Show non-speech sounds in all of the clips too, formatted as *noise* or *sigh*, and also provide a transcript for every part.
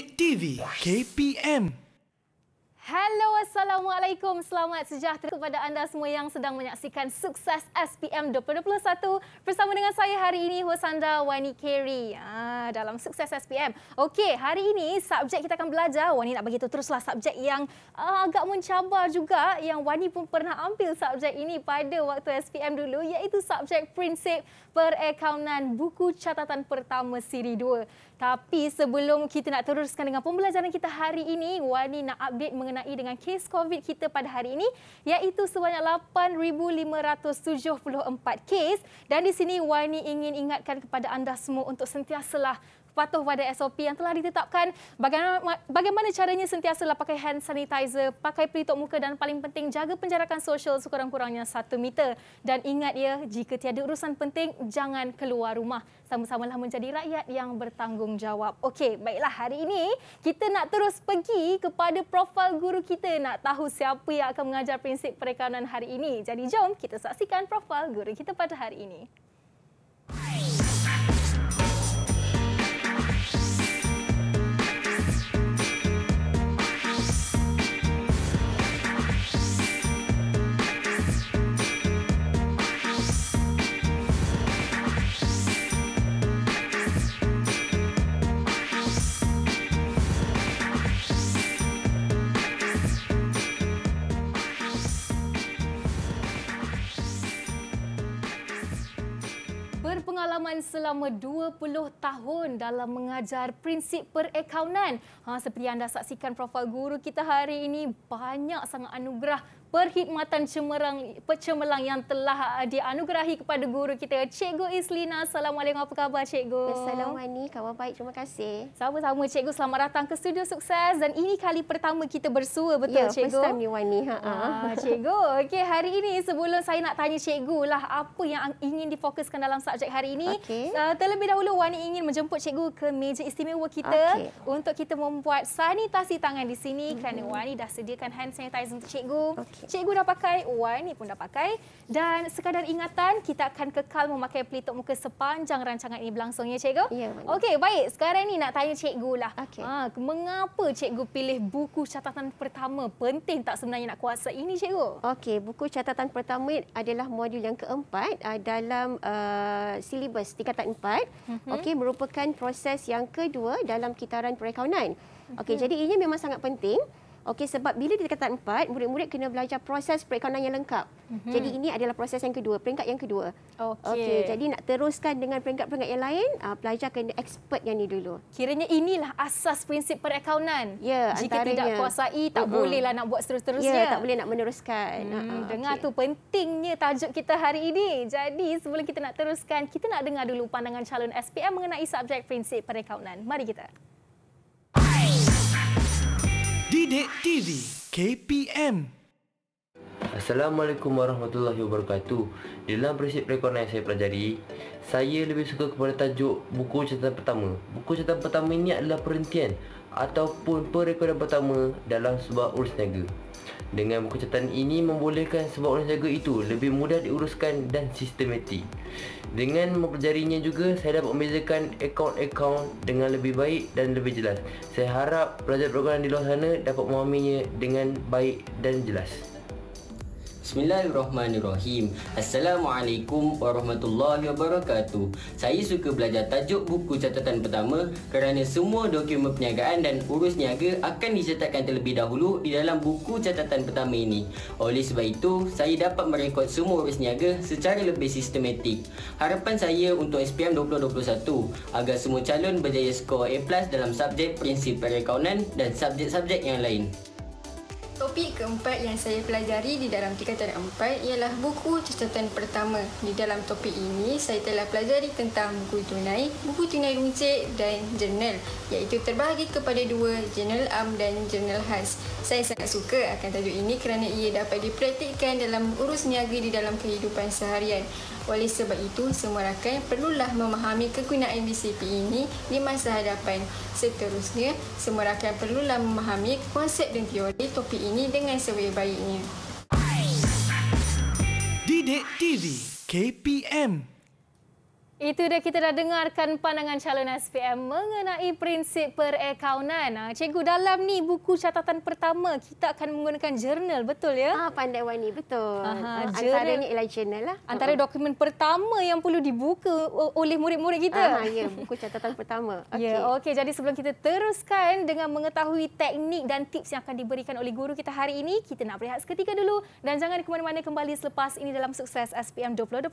Dek TV KPM. Hello, Assalamualaikum. Selamat sejahtera kepada anda semua yang sedang menyaksikan sukses SPM 2021 bersama dengan saya hari ini, Hosanda Wani Kerry ah, dalam sukses SPM. Okey, hari ini subjek kita akan belajar. Wani nak begitu teruslah subjek yang ah, agak mencabar juga yang Wani pun pernah ambil subjek ini pada waktu SPM dulu iaitu subjek prinsip perakaunan buku catatan pertama siri 2. Tapi sebelum kita nak teruskan dengan pembelajaran kita hari ini, Wani nak update mengenai dengan kes COVID kita pada hari ini iaitu sebanyak 8574 kes dan di sini Wani ingin ingatkan kepada anda semua untuk sentiasalah patuh pada SOP yang telah ditetapkan. Bagaimana, bagaimana caranya sentiasa lah pakai hand sanitizer, pakai pelitup muka dan paling penting jaga penjarakan sosial sekurang-kurangnya satu meter. Dan ingat ya, jika tiada urusan penting, jangan keluar rumah. Sama-samalah menjadi rakyat yang bertanggungjawab. Okey, baiklah hari ini kita nak terus pergi kepada profil guru kita nak tahu siapa yang akan mengajar prinsip perikanan hari ini. Jadi jom kita saksikan profil guru kita pada hari ini. Hai. selama 20 tahun dalam mengajar prinsip perakaunan. Ha, seperti anda saksikan profil guru kita hari ini, banyak sangat anugerah perkhidmatan cemerlang pecemerlang yang telah uh, dianugerahi kepada guru kita Cikgu Islina. Assalamualaikum apa khabar Cikgu? Assalamualaikum Ani, khabar baik. Terima kasih. Sama-sama Cikgu, selamat datang ke studio sukses dan ini kali pertama kita bersua betul ya, Cikgu? Ya, first time ni Wani. Ha -ha. Ah, Cikgu, okay, hari ini sebelum saya nak tanya Cikgu lah apa yang ingin difokuskan dalam subjek hari ini. Okay. Uh, terlebih dahulu Wani ingin menjemput Cikgu ke meja istimewa kita okay. untuk kita membuat sanitasi tangan di sini mm -hmm. kerana mm-hmm. Wani dah sediakan hand sanitizer untuk Cikgu. Okay. Cikgu dah pakai, Wani pun dah pakai. Dan sekadar ingatan, kita akan kekal memakai pelitup muka sepanjang rancangan ini berlangsung, ya cikgu? Ya, Okey, baik. Sekarang ni nak tanya cikgu lah. Okay. Ha, mengapa cikgu pilih buku catatan pertama? Penting tak sebenarnya nak kuasa ini, cikgu? Okey, buku catatan pertama adalah modul yang keempat uh, dalam uh, silibus tingkatan empat. Mm -hmm. Okey, merupakan proses yang kedua dalam kitaran perekaunan. Okey, mm -hmm. jadi ini memang sangat penting. Okey sebab bila di tingkatan empat, murid-murid kena belajar proses perikanan yang lengkap. Mm-hmm. Jadi ini adalah proses yang kedua, peringkat yang kedua. Okey. Okay, jadi nak teruskan dengan peringkat-peringkat yang lain, uh, ah, pelajar kena expert yang ini dulu. Kiranya inilah asas prinsip perakaunan. Ya, Jika tidak kuasai tak uh-huh. bolehlah nak buat seterusnya. Ya, tak boleh nak meneruskan. Hmm, uh-huh. Dengar okay. tu pentingnya tajuk kita hari ini. Jadi sebelum kita nak teruskan, kita nak dengar dulu pandangan calon SPM mengenai subjek prinsip perakaunan. Mari kita. Bidik TV KPM Assalamualaikum warahmatullahi wabarakatuh Dalam prinsip rekod yang saya pelajari Saya lebih suka kepada tajuk buku catatan pertama Buku catatan pertama ini adalah perhentian Ataupun perekodan pertama dalam sebuah urus niaga Dengan buku catatan ini membolehkan sebuah urus niaga itu Lebih mudah diuruskan dan sistematik dengan mempelajarinya juga, saya dapat membezakan akaun-akaun dengan lebih baik dan lebih jelas. Saya harap pelajar program di luar sana dapat memahaminya dengan baik dan jelas. Bismillahirrahmanirrahim Assalamualaikum warahmatullahi wabarakatuh Saya suka belajar tajuk buku catatan pertama kerana semua dokumen perniagaan dan urus niaga akan dicatatkan terlebih dahulu di dalam buku catatan pertama ini Oleh sebab itu, saya dapat merekod semua urus niaga secara lebih sistematik Harapan saya untuk SPM 2021 agar semua calon berjaya skor A+, dalam subjek prinsip perakaunan dan subjek-subjek yang lain Topik keempat yang saya pelajari di dalam tingkatan empat ialah buku catatan pertama. Di dalam topik ini, saya telah pelajari tentang buku tunai, buku tunai runcit dan jurnal iaitu terbahagi kepada dua, jurnal am dan jurnal khas. Saya sangat suka akan tajuk ini kerana ia dapat dipraktikkan dalam urus niaga di dalam kehidupan seharian. Oleh sebab itu, semua rakan perlulah memahami kegunaan BCP ini di masa hadapan. Seterusnya, semua rakan perlulah memahami konsep dan teori topik ini dengan sebaik-baiknya. Didik TV KPM itu dah kita dah dengarkan pandangan calon SPM mengenai prinsip perakaunan. Ah, cikgu dalam ni buku catatan pertama kita akan menggunakan jurnal betul ya? Ah pandai wani betul. Ah, antara ni ialah jurnal lah. Antara dokumen pertama yang perlu dibuka oleh murid-murid kita. Ah ya buku catatan pertama. Okay, *laughs* Ya, okey jadi sebelum kita teruskan dengan mengetahui teknik dan tips yang akan diberikan oleh guru kita hari ini, kita nak berehat seketika dulu dan jangan ke mana-mana kembali selepas ini dalam sukses SPM 2021.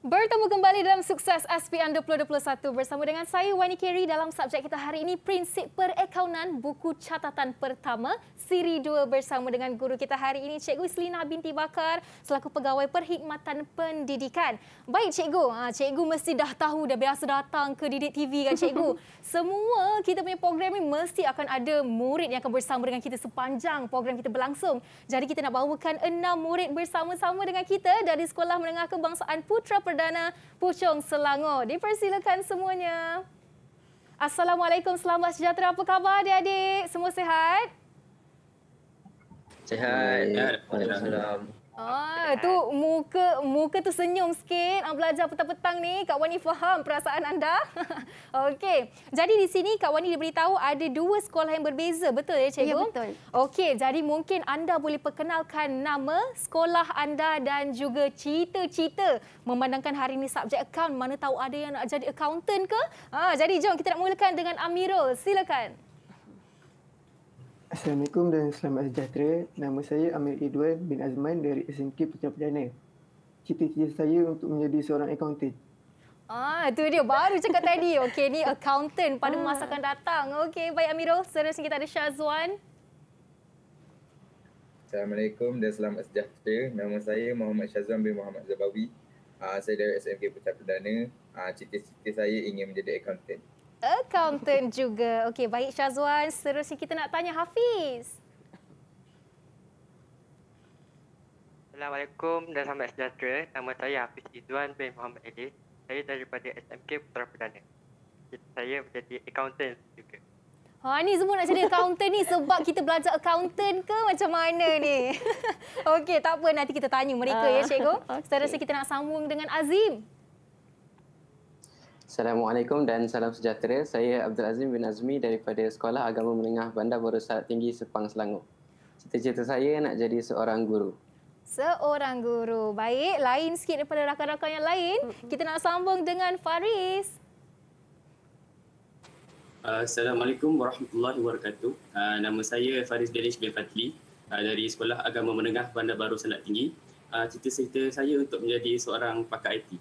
Bertemu kembali dalam sukses SPM 2021 bersama dengan saya Wani Kerry dalam subjek kita hari ini prinsip perakaunan buku catatan pertama siri 2 bersama dengan guru kita hari ini Cikgu Islina binti Bakar selaku pegawai perkhidmatan pendidikan. Baik cikgu, ha, cikgu mesti dah tahu dah biasa datang ke Didik TV kan cikgu. *laughs* Semua kita punya program ini mesti akan ada murid yang akan bersama dengan kita sepanjang program kita berlangsung. Jadi kita nak bawakan enam murid bersama-sama dengan kita dari Sekolah Menengah Kebangsaan Putra Perdana Puchong Selangor. Dipersilakan semuanya. Assalamualaikum, selamat sejahtera. Apa khabar adik-adik? Semua sehat? Sehat. Waalaikumsalam. Ya, Ah, tu muka muka tu senyum sikit. Ah, belajar petang-petang ni, Kak Wani faham perasaan anda. *laughs* Okey. Jadi di sini Kak Wani diberitahu ada dua sekolah yang berbeza, betul ya cikgu? Ya, betul. Okey, jadi mungkin anda boleh perkenalkan nama sekolah anda dan juga cita-cita memandangkan hari ini subjek akaun, mana tahu ada yang nak jadi accountant ke? Ah, jadi jom kita nak mulakan dengan Amirul. Silakan. Silakan. Assalamualaikum dan selamat sejahtera. Nama saya Amir Idwan bin Azman dari SMK Pecah Perdana. Cita-cita saya untuk menjadi seorang accountant. Ah, tu dia baru cakap tadi. Okey, ni accountant pada ah. masa akan datang. Okey, baik Amirul. Seterusnya kita ada Syazwan. Assalamualaikum dan selamat sejahtera. Nama saya Muhammad Syazwan bin Muhammad Zabawi. Uh, saya dari SMK Pecah Perdana. Uh, cita-cita saya ingin menjadi accountant accountant juga. Okey, baik Syazwan, seterusnya kita nak tanya Hafiz. Assalamualaikum dan selamat sejahtera. Nama saya Hafiz Izzuan bin Muhammad Ali. Saya daripada SMK Putera Perdana. Saya menjadi accountant juga. Ha, ni semua nak jadi accountant ni sebab kita belajar accountant ke macam mana ni? *laughs* Okey, tak apa. Nanti kita tanya mereka ya, ah, Cikgu. Okay. Saya kita nak sambung dengan Azim. Assalamualaikum dan salam sejahtera. Saya Abdul Azim bin Azmi daripada Sekolah Agama Menengah Bandar Baru Sarat Tinggi Sepang Selangor. Cita-cita saya nak jadi seorang guru. Seorang guru. Baik, lain sikit daripada rakan-rakan yang lain. Kita nak sambung dengan Faris. Assalamualaikum warahmatullahi wabarakatuh. Ah, nama saya Faris Darish bin Fatli ah, dari Sekolah Agama Menengah Bandar Baru Selat Tinggi. Ah, cita-cita saya untuk menjadi seorang pakar IT.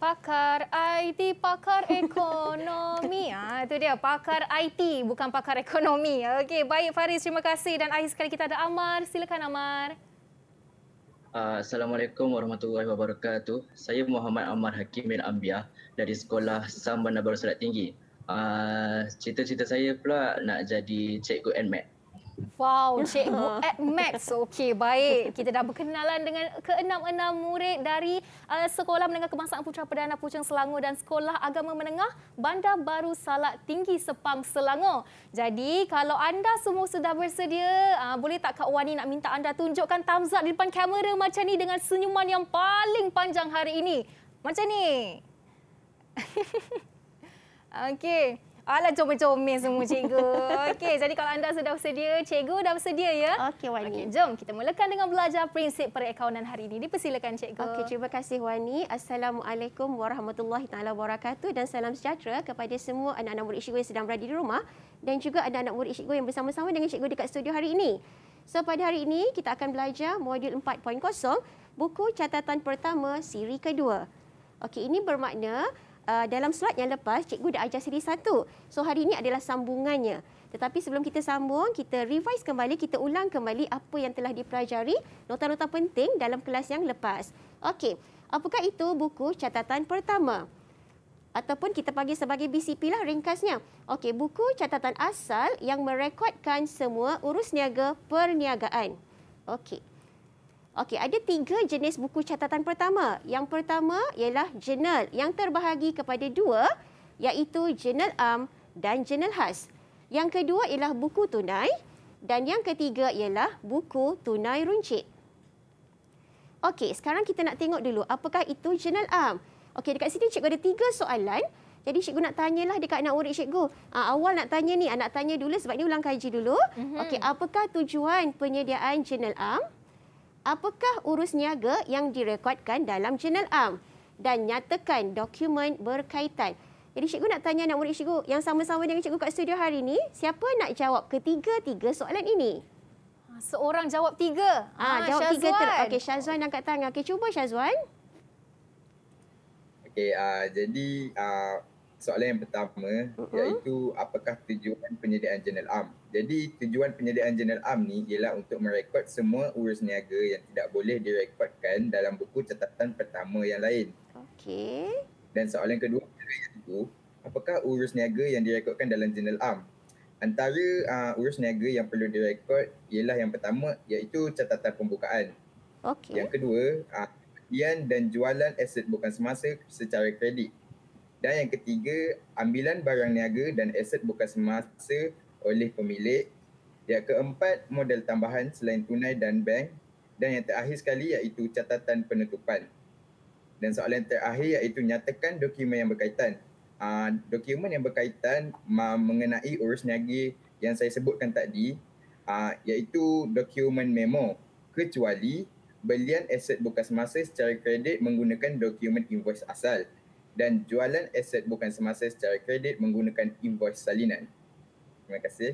Pakar IT, pakar ekonomi. ha, *laughs* itu dia, pakar IT bukan pakar ekonomi. Okey, baik Faris, terima kasih. Dan akhir sekali kita ada Amar. Silakan Amar. Ah, Assalamualaikum warahmatullahi wabarakatuh. Saya Muhammad Amar Hakim bin Ambiah dari Sekolah Sambana Baru Selat Tinggi. Uh, cita-cita saya pula nak jadi cikgu and math. Wow, *laughs* Cikgu at Max. Okey, baik. Kita dah berkenalan dengan keenam-enam murid dari uh, Sekolah Menengah Kebangsaan Putra Perdana Pucang Selangor dan Sekolah Agama Menengah Bandar Baru Salat Tinggi Sepang Selangor. Jadi, kalau anda semua sudah bersedia, uh, boleh tak Kak Wani nak minta anda tunjukkan thumbs up di depan kamera macam ni dengan senyuman yang paling panjang hari ini. Macam ni. *laughs* Okey. Alah comel-comel semua cikgu. *laughs* Okey, jadi kalau anda sudah bersedia, cikgu dah bersedia ya? Okey, Wani. Okay, jom kita mulakan dengan belajar prinsip perakaunan hari ini. Dipersilakan cikgu. Okey, terima kasih Wani. Assalamualaikum warahmatullahi taala wabarakatuh dan salam sejahtera kepada semua anak-anak murid cikgu yang sedang berada di rumah dan juga anak-anak murid cikgu yang bersama-sama dengan cikgu dekat studio hari ini. So, pada hari ini kita akan belajar modul 4.0 buku catatan pertama siri kedua. Okey, ini bermakna uh, dalam slot yang lepas cikgu dah ajar siri satu. So hari ini adalah sambungannya. Tetapi sebelum kita sambung, kita revise kembali, kita ulang kembali apa yang telah dipelajari nota-nota penting dalam kelas yang lepas. Okey, apakah itu buku catatan pertama? Ataupun kita panggil sebagai BCP lah ringkasnya. Okey, buku catatan asal yang merekodkan semua urus niaga perniagaan. Okey. Okey, ada tiga jenis buku catatan pertama. Yang pertama ialah jurnal yang terbahagi kepada dua iaitu jurnal am dan jurnal khas. Yang kedua ialah buku tunai dan yang ketiga ialah buku tunai runcit. Okey, sekarang kita nak tengok dulu apakah itu jurnal am. Okey, dekat sini cikgu ada tiga soalan. Jadi cikgu nak tanyalah dekat anak murid cikgu. Ha, awal nak tanya ni, anak tanya dulu sebab ni ulang kaji dulu. Mm -hmm. Okey, apakah tujuan penyediaan jurnal am? apakah urus niaga yang direkodkan dalam jurnal am dan nyatakan dokumen berkaitan. Jadi cikgu nak tanya anak murid cikgu yang sama-sama dengan cikgu kat studio hari ini, siapa nak jawab ketiga-tiga soalan ini? Ah, seorang jawab tiga. Ha, ha, jawab Syazwan. tiga ter- Okey, Syazwan angkat tangan. Okey, cuba Syazwan. Okey, uh, jadi uh, soalan yang pertama uh-huh. iaitu apakah tujuan penyediaan jurnal am? Jadi tujuan penyediaan jurnal am ni ialah untuk merekod semua urus niaga yang tidak boleh direkodkan dalam buku catatan pertama yang lain. Okey. Dan soalan kedua itu, apakah urus niaga yang direkodkan dalam jurnal am? Antara uh, urus niaga yang perlu direkod ialah yang pertama iaitu catatan pembukaan. Okey. Yang kedua, uh, pembelian dan jualan aset bukan semasa secara kredit. Dan yang ketiga, ambilan barang niaga dan aset bukan semasa oleh pemilik. Yang keempat, modal tambahan selain tunai dan bank. Dan yang terakhir sekali iaitu catatan penutupan. Dan soalan yang terakhir iaitu nyatakan dokumen yang berkaitan. Uh, dokumen yang berkaitan mengenai urus niaga yang saya sebutkan tadi uh, iaitu dokumen memo kecuali belian aset bukan semasa secara kredit menggunakan dokumen invoice asal dan jualan aset bukan semasa secara kredit menggunakan invoice salinan. Terima kasih.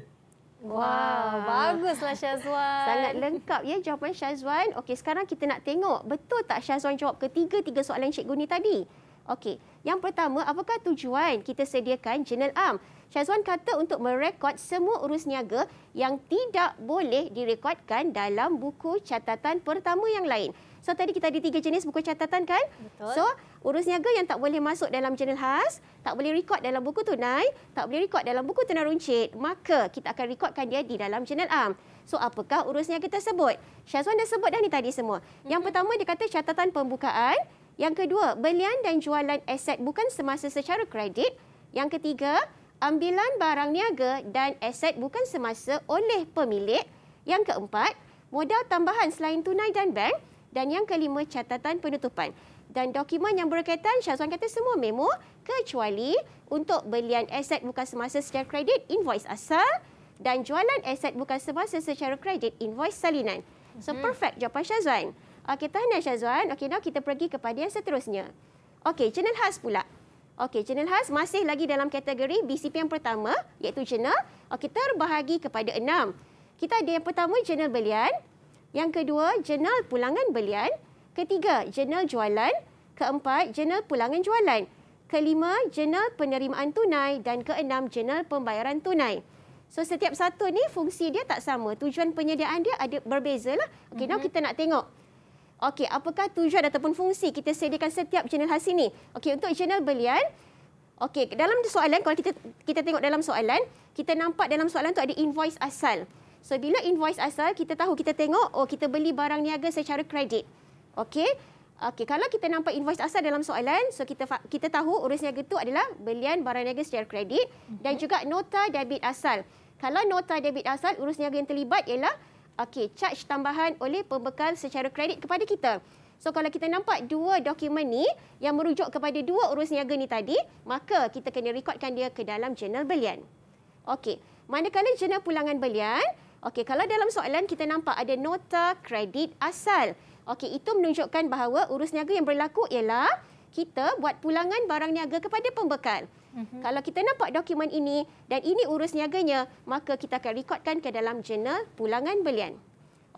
Wow, wow, baguslah Syazwan. Sangat lengkap ya jawapan Syazwan. Okey, sekarang kita nak tengok betul tak Syazwan jawab ketiga-tiga soalan cikgu ni tadi. Okey, yang pertama, apakah tujuan kita sediakan Jurnal Am? Syazwan kata untuk merekod semua urus niaga yang tidak boleh direkodkan dalam buku catatan pertama yang lain. So tadi kita ada tiga jenis buku catatan kan? Betul. So urus niaga yang tak boleh masuk dalam jurnal khas, tak boleh rekod dalam buku tunai, tak boleh rekod dalam buku tunai runcit, maka kita akan rekodkan dia di dalam jurnal am. So apakah urus niaga tersebut? Syazwan dah sebut dah ni tadi semua. Yang mhm. pertama dia kata catatan pembukaan. Yang kedua, belian dan jualan aset bukan semasa secara kredit. Yang ketiga, ambilan barang niaga dan aset bukan semasa oleh pemilik. Yang keempat, modal tambahan selain tunai dan bank. Dan yang kelima, catatan penutupan dan dokumen yang berkaitan Syazwan kata semua memo kecuali untuk belian aset bukan semasa secara kredit invoice asal dan jualan aset bukan semasa secara kredit invoice salinan. So mhm. perfect jawapan Syazwan. Okey tahniah Syazwan. Okey now kita pergi kepada yang seterusnya. Okey channel khas pula. Okey channel khas masih lagi dalam kategori BCP yang pertama iaitu channel. Okey terbahagi kepada enam. Kita ada yang pertama channel belian. Yang kedua, jurnal pulangan belian. Ketiga, jurnal jualan. Keempat, jurnal pulangan jualan. Kelima, jurnal penerimaan tunai. Dan keenam, jurnal pembayaran tunai. So setiap satu ni fungsi dia tak sama. Tujuan penyediaan dia ada berbeza lah. Okay, mm-hmm. now mhm. kita nak tengok. Okey, apakah tujuan ataupun fungsi kita sediakan setiap jurnal hasil ni? Okey, untuk jurnal belian, okey, dalam soalan kalau kita kita tengok dalam soalan, kita nampak dalam soalan tu ada invoice asal. So bila invoice asal, kita tahu kita tengok oh kita beli barang niaga secara kredit. Okey. Okey, kalau kita nampak invoice asal dalam soalan, so kita kita tahu urus niaga itu adalah belian barang niaga secara kredit okay. dan mhm. juga nota debit asal. Kalau nota debit asal, urus niaga yang terlibat ialah okey, charge tambahan oleh pembekal secara kredit kepada kita. So kalau kita nampak dua dokumen ni yang merujuk kepada dua urus niaga ni tadi, maka kita kena rekodkan dia ke dalam jurnal belian. Okey, manakala jurnal pulangan belian, okey kalau dalam soalan kita nampak ada nota kredit asal. Okey, itu menunjukkan bahawa urus niaga yang berlaku ialah kita buat pulangan barang niaga kepada pembekal. Mm-hmm. Kalau kita nampak dokumen ini dan ini urus niaganya, maka kita akan rekodkan ke dalam jurnal pulangan belian.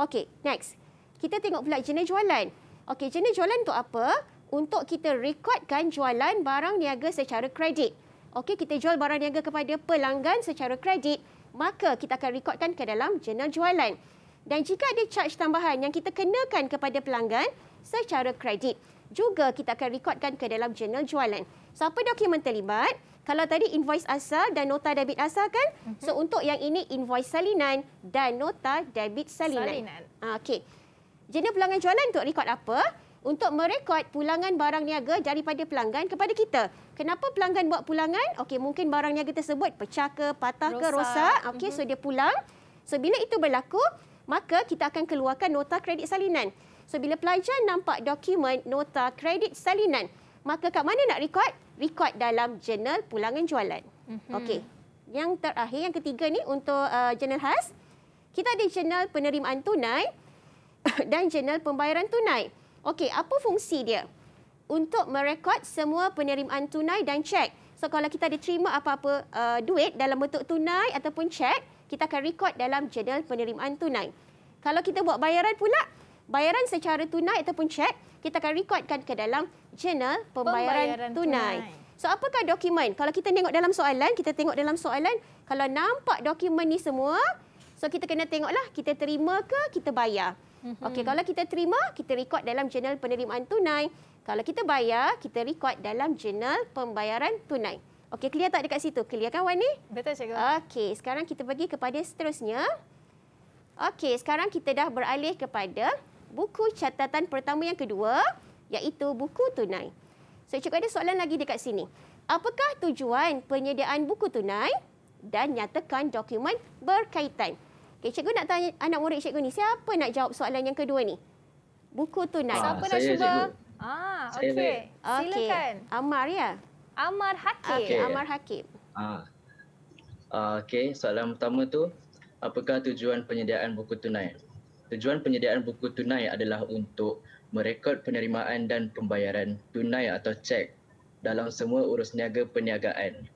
Okey, next. Kita tengok pula jenis jualan. Okey, jenis jualan untuk apa? Untuk kita rekodkan jualan barang niaga secara kredit. Okey, kita jual barang niaga kepada pelanggan secara kredit, maka kita akan rekodkan ke dalam jurnal jualan dan jika ada charge tambahan yang kita kenakan kepada pelanggan secara kredit. Juga kita akan rekodkan ke dalam jurnal jualan. Siapa dokumen terlibat? Kalau tadi invoice asal dan nota debit asal kan? Mhm. So untuk yang ini invoice salinan dan nota debit salinan. salinan. Ah, okey. Jurnal pelanggan jualan untuk rekod apa? Untuk merekod pulangan barang niaga daripada pelanggan kepada kita. Kenapa pelanggan buat pulangan? Okey, mungkin barang niaga tersebut pecah ke, patah rosak. ke, rosak. Okey, mm-hmm. so dia pulang. So bila itu berlaku, maka kita akan keluarkan nota kredit salinan. So bila pelajar nampak dokumen nota kredit salinan, maka kat mana nak record? Record dalam jurnal pulangan jualan. Mm -hmm. Okey. Yang terakhir yang ketiga ni untuk uh, jurnal khas, kita ada jurnal penerimaan tunai *coughs* dan jurnal pembayaran tunai. Okey, apa fungsi dia? Untuk merekod semua penerimaan tunai dan cek. So kalau kita ada terima apa-apa uh, duit dalam bentuk tunai ataupun cek, kita akan rekod dalam jurnal penerimaan tunai. Kalau kita buat bayaran pula, bayaran secara tunai ataupun cek, kita akan rekodkan ke dalam jurnal pembayaran, pembayaran tunai. tunai. So apakah dokumen? Kalau kita tengok dalam soalan, kita tengok dalam soalan, kalau nampak dokumen ni semua, so kita kena tengoklah kita terima ke kita bayar. Mhm. Okey, kalau kita terima, kita rekod dalam jurnal penerimaan tunai. Kalau kita bayar, kita rekod dalam jurnal pembayaran tunai. Okey, clear tak dekat situ? Clear kan Wan ni? Betul cikgu. Okey, sekarang kita pergi kepada seterusnya. Okey, sekarang kita dah beralih kepada buku catatan pertama yang kedua iaitu buku tunai. So cikgu ada soalan lagi dekat sini. Apakah tujuan penyediaan buku tunai dan nyatakan dokumen berkaitan? Okey, cikgu nak tanya anak murid cikgu ni, siapa nak jawab soalan yang kedua ni? Buku tunai. Ah, siapa nak cuba? Ah, okey. Okay. Silakan. Amar ya. Amar Hakim. Okay. Amar Hakim. Ah. Uh, Okey, soalan pertama tu, apakah tujuan penyediaan buku tunai? Tujuan penyediaan buku tunai adalah untuk merekod penerimaan dan pembayaran tunai atau cek dalam semua urus niaga perniagaan.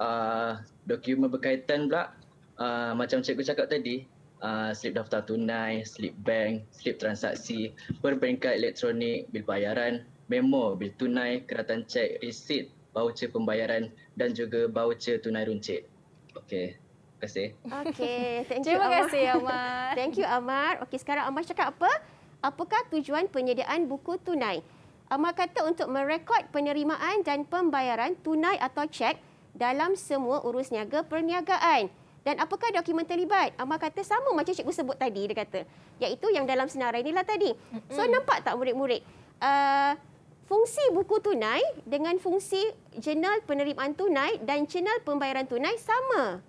Uh, dokumen berkaitan pula, uh, macam cikgu cakap tadi, uh, slip daftar tunai, slip bank, slip transaksi, perbankan elektronik, bil bayaran, memo bil tunai, keratan cek, receipt, baucer pembayaran dan juga baucer tunai runcit. Okey. Terima kasih. Okey, thank you. Terima kasih Amar. *laughs* thank you Amar. Okey, sekarang Amar cakap apa? Apakah tujuan penyediaan buku tunai? Amar kata untuk merekod penerimaan dan pembayaran tunai atau cek dalam semua urus niaga perniagaan. Dan apakah dokumen terlibat? Amar kata sama macam cikgu sebut tadi, dia kata. Iaitu yang dalam senarai inilah tadi. So, nampak tak murid-murid? Uh, fungsi buku tunai dengan fungsi jurnal penerimaan tunai dan jurnal pembayaran tunai sama.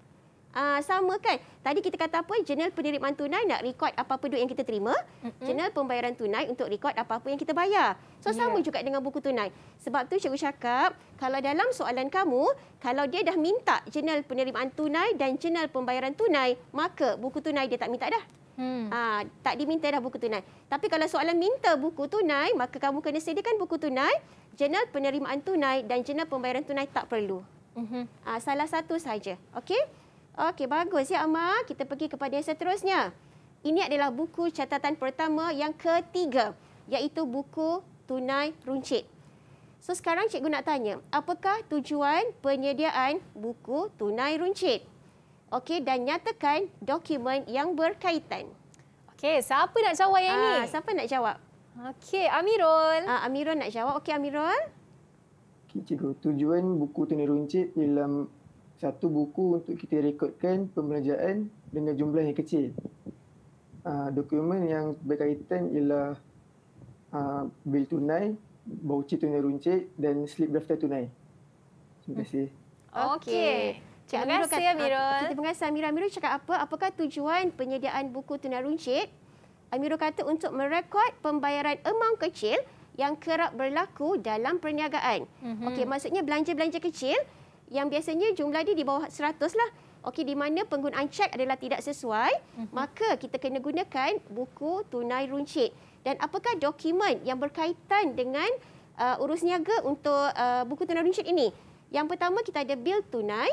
Uh, sama kan? Tadi kita kata apa? Jurnal penerimaan tunai nak rekod apa-apa duit yang kita terima. Mm-hmm. Jurnal pembayaran tunai untuk rekod apa-apa yang kita bayar. So yeah. sama juga dengan buku tunai. Sebab tu cikgu cakap, kalau dalam soalan kamu, kalau dia dah minta jurnal penerimaan tunai dan jurnal pembayaran tunai, maka buku tunai dia tak minta dah. Hmm. Aa, ah, tak diminta dah buku tunai. Tapi kalau soalan minta buku tunai, maka kamu kena sediakan buku tunai, jurnal penerimaan tunai dan jurnal pembayaran tunai tak perlu. Mm-hmm. Aa, ah, salah satu saja. Okey? Okey, bagus ya, Amma. Kita pergi kepada yang seterusnya. Ini adalah buku catatan pertama yang ketiga, iaitu buku tunai runcit. So sekarang cikgu nak tanya, apakah tujuan penyediaan buku tunai runcit? okey dan nyatakan dokumen yang berkaitan. Okey, siapa nak jawab yang ah, ni? Ah, siapa nak jawab? Okey, Amirul. Ah, Amirul nak jawab. Okey, Amirul. Okey, cikgu. Tujuan buku tunai Runcit dalam satu buku untuk kita rekodkan pembelajaran dengan jumlah yang kecil. Ah, dokumen yang berkaitan ialah ah, bil tunai, bauci tunai runcit dan slip daftar tunai. Terima kasih. Okey. Okay. Cik Amirul kasih, Amirul. Kita pengasih Amirul. Amirul cakap apa? Apakah tujuan penyediaan buku tunai runcit? Amirul kata untuk merekod pembayaran amount kecil yang kerap berlaku dalam perniagaan. Mm-hmm. Okey, maksudnya belanja-belanja kecil yang biasanya jumlah dia di bawah 100 lah. Okey, di mana penggunaan cek adalah tidak sesuai, mm-hmm. maka kita kena gunakan buku tunai runcit. Dan apakah dokumen yang berkaitan dengan uh, urus niaga untuk uh, buku tunai runcit ini? Yang pertama kita ada bil tunai,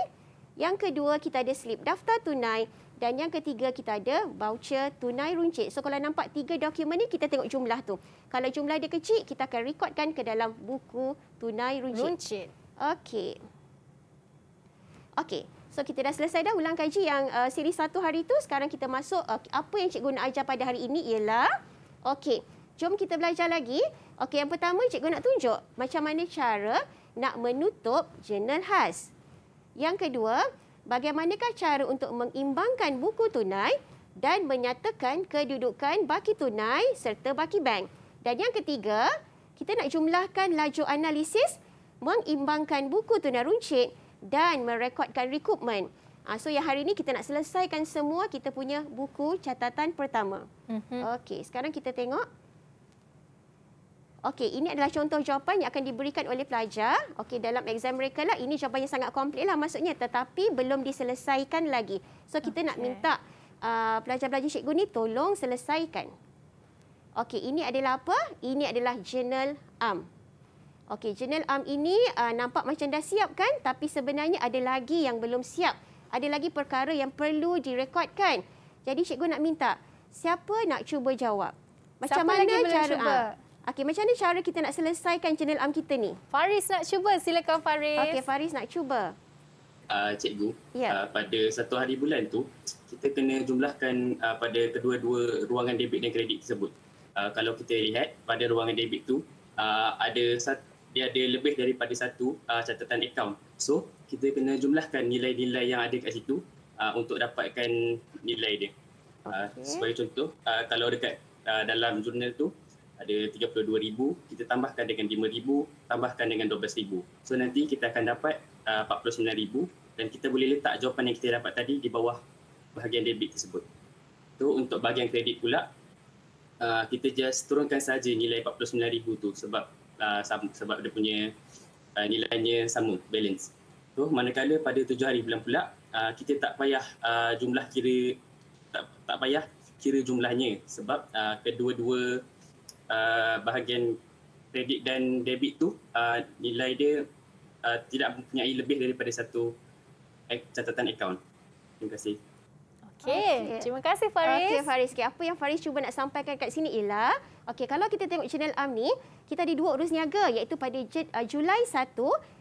yang kedua kita ada slip daftar tunai dan yang ketiga kita ada voucher tunai runcit. So kalau nampak tiga dokumen ni kita tengok jumlah tu. Kalau jumlah dia kecil kita akan rekodkan ke dalam buku tunai runcit. Runcit. Okey. Okey. So kita dah selesai dah ulang kaji yang uh, siri satu hari tu. Sekarang kita masuk okay. apa yang cikgu nak ajar pada hari ini ialah okey. Jom kita belajar lagi. Okey, yang pertama cikgu nak tunjuk macam mana cara nak menutup jurnal khas. Yang kedua, bagaimanakah cara untuk mengimbangkan buku tunai dan menyatakan kedudukan baki tunai serta baki bank. Dan yang ketiga, kita nak jumlahkan laju analisis mengimbangkan buku tunai runcit dan merekodkan recoupment. Ah, so yang hari ini kita nak selesaikan semua kita punya buku catatan pertama. Mm -hmm. Okey, sekarang kita tengok. Okey, ini adalah contoh jawapan yang akan diberikan oleh pelajar. Okey, dalam exam mereka lah, ini jawapannya sangat komplit lah maksudnya. Tetapi belum diselesaikan lagi. So, kita okay. nak minta uh, pelajar-pelajar uh, cikgu ni tolong selesaikan. Okey, ini adalah apa? Ini adalah journal arm. Okey, journal arm ini uh, nampak macam dah siap kan? Tapi sebenarnya ada lagi yang belum siap. Ada lagi perkara yang perlu direkodkan. Jadi, cikgu nak minta, siapa nak cuba jawab? Macam siapa mana cara? cuba? Uh, Okey, macam ni cara kita nak selesaikan channel am kita ni? Faris nak cuba. Silakan Faris. Okey, Faris nak cuba. Uh, cikgu, yeah. Ya. uh, pada satu hari bulan tu, kita kena jumlahkan uh, pada kedua-dua ruangan debit dan kredit tersebut. Uh, kalau kita lihat pada ruangan debit tu, uh, ada satu dia ada lebih daripada satu uh, catatan akaun. So, kita kena jumlahkan nilai-nilai yang ada kat situ uh, untuk dapatkan nilai dia. Okay. Uh, sebagai contoh, uh, kalau dekat uh, dalam jurnal tu, ada 32000 kita tambahkan dengan 5000 tambahkan dengan 12000 so nanti kita akan dapat uh, 49000 dan kita boleh letak jawapan yang kita dapat tadi di bawah bahagian debit tersebut tu so, untuk bahagian kredit pula uh, kita just turunkan saja nilai 49000 tu sebab uh, sebab dia punya uh, nilainya sama balance tu so, manakala pada tujuh hari bulan pula uh, kita tak payah uh, jumlah kira tak tak payah kira jumlahnya sebab uh, kedua-dua Uh, bahagian kredit dan debit tu uh, nilai dia uh, tidak mempunyai lebih daripada satu catatan akaun. Terima kasih. Okey, okay. terima kasih Faris. Okey Faris, okay. apa yang Faris cuba nak sampaikan kat sini ialah okey kalau kita tengok channel Am ni, kita ada dua urus niaga iaitu pada uh, Julai 1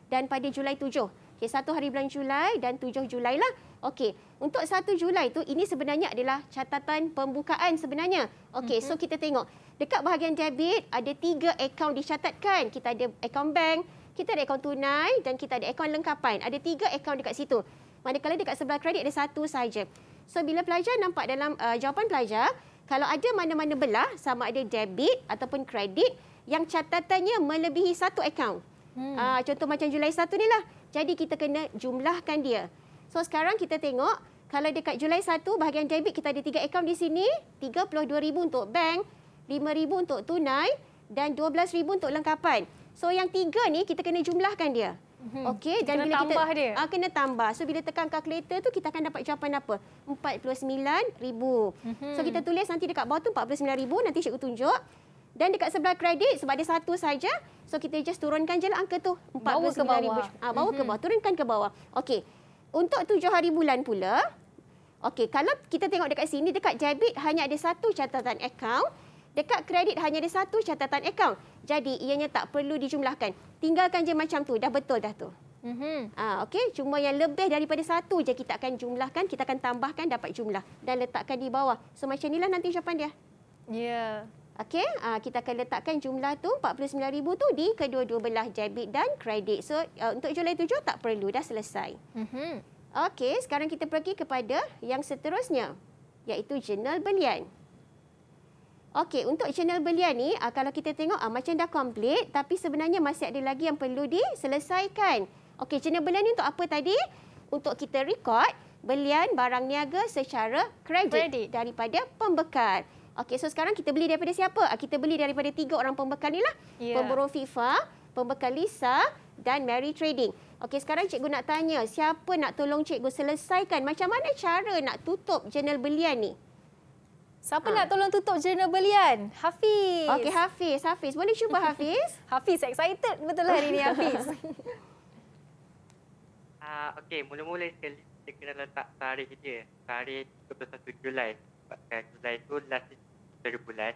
dan pada Julai 7. Okey, satu hari bulan Julai dan 7 Julai lah. Okey, untuk 1 Julai tu ini sebenarnya adalah catatan pembukaan sebenarnya. Okey, mm-hmm. so mhm. kita tengok. Dekat bahagian debit ada tiga akaun dicatatkan. Kita ada akaun bank, kita ada akaun tunai dan kita ada akaun lengkapan. Ada tiga akaun dekat situ. Manakala dekat sebelah kredit ada satu saja. So bila pelajar nampak dalam uh, jawapan pelajar, kalau ada mana-mana belah sama ada debit ataupun kredit yang catatannya melebihi satu akaun. Hmm. Uh, contoh macam Julai 1 ni lah. Jadi kita kena jumlahkan dia. So sekarang kita tengok kalau dekat Julai 1 bahagian debit kita ada tiga akaun di sini, 32000 untuk bank, 5000 untuk tunai dan 12000 untuk lengkapan. So yang tiga ni kita kena jumlahkan dia. Mhm. Okey, dan kena bila tambah kita dia. Uh, kena tambah. So bila tekan kalkulator tu kita akan dapat jawapan apa? 49000. Mhm. So kita tulis nanti dekat bawah tu 49000 nanti cikgu tunjuk. Dan dekat sebelah kredit sebab dia satu saja, so kita just turunkan je lah angka tu 49000. Ah bawa ke bawah, uh, bawa mm -hmm. ke bawah, turunkan ke bawah. Okey untuk tujuh hari bulan pula, okay. kalau kita tengok dekat sini, dekat debit hanya ada satu catatan akaun. Dekat kredit hanya ada satu catatan akaun. Jadi, ianya tak perlu dijumlahkan. Tinggalkan je macam tu. Dah betul dah tu. Mm -hmm. Ah, Okey, cuma yang lebih daripada satu je kita akan jumlahkan. Kita akan tambahkan dapat jumlah. Dan letakkan di bawah. So, macam inilah nanti jawapan dia. Ya. Yeah. Okey, uh, kita akan letakkan jumlah tu 49000 tu di kedua-dua belah debit dan kredit. So uh, untuk Julai 7 tak perlu dah selesai. Mhm. Okey, sekarang kita pergi kepada yang seterusnya iaitu jurnal belian. Okey, untuk jurnal belian ni uh, kalau kita tengok uh, macam dah complete tapi sebenarnya masih ada lagi yang perlu diselesaikan. Okey, jurnal belian ni untuk apa tadi? Untuk kita record belian barang niaga secara kredit, kredit. daripada pembekal. Okey, so sekarang kita beli daripada siapa? Ah, kita beli daripada tiga orang pembekal ni lah. Yeah. Pemborong FIFA, pembekal Lisa dan Mary Trading. Okey, sekarang cikgu nak tanya, siapa nak tolong cikgu selesaikan? Macam mana cara nak tutup jurnal belian ni? Siapa ha. nak tolong tutup jurnal belian? Hafiz. Okey, Hafiz. Hafiz, boleh cuba Hafiz? *laughs* Hafiz excited betul hari ni Hafiz. *laughs* Ah, uh, okey, mula-mula sekali kita kena letak tarikh dia. Tarikh 21 Julai. Sebab Julai tu last Seru bulan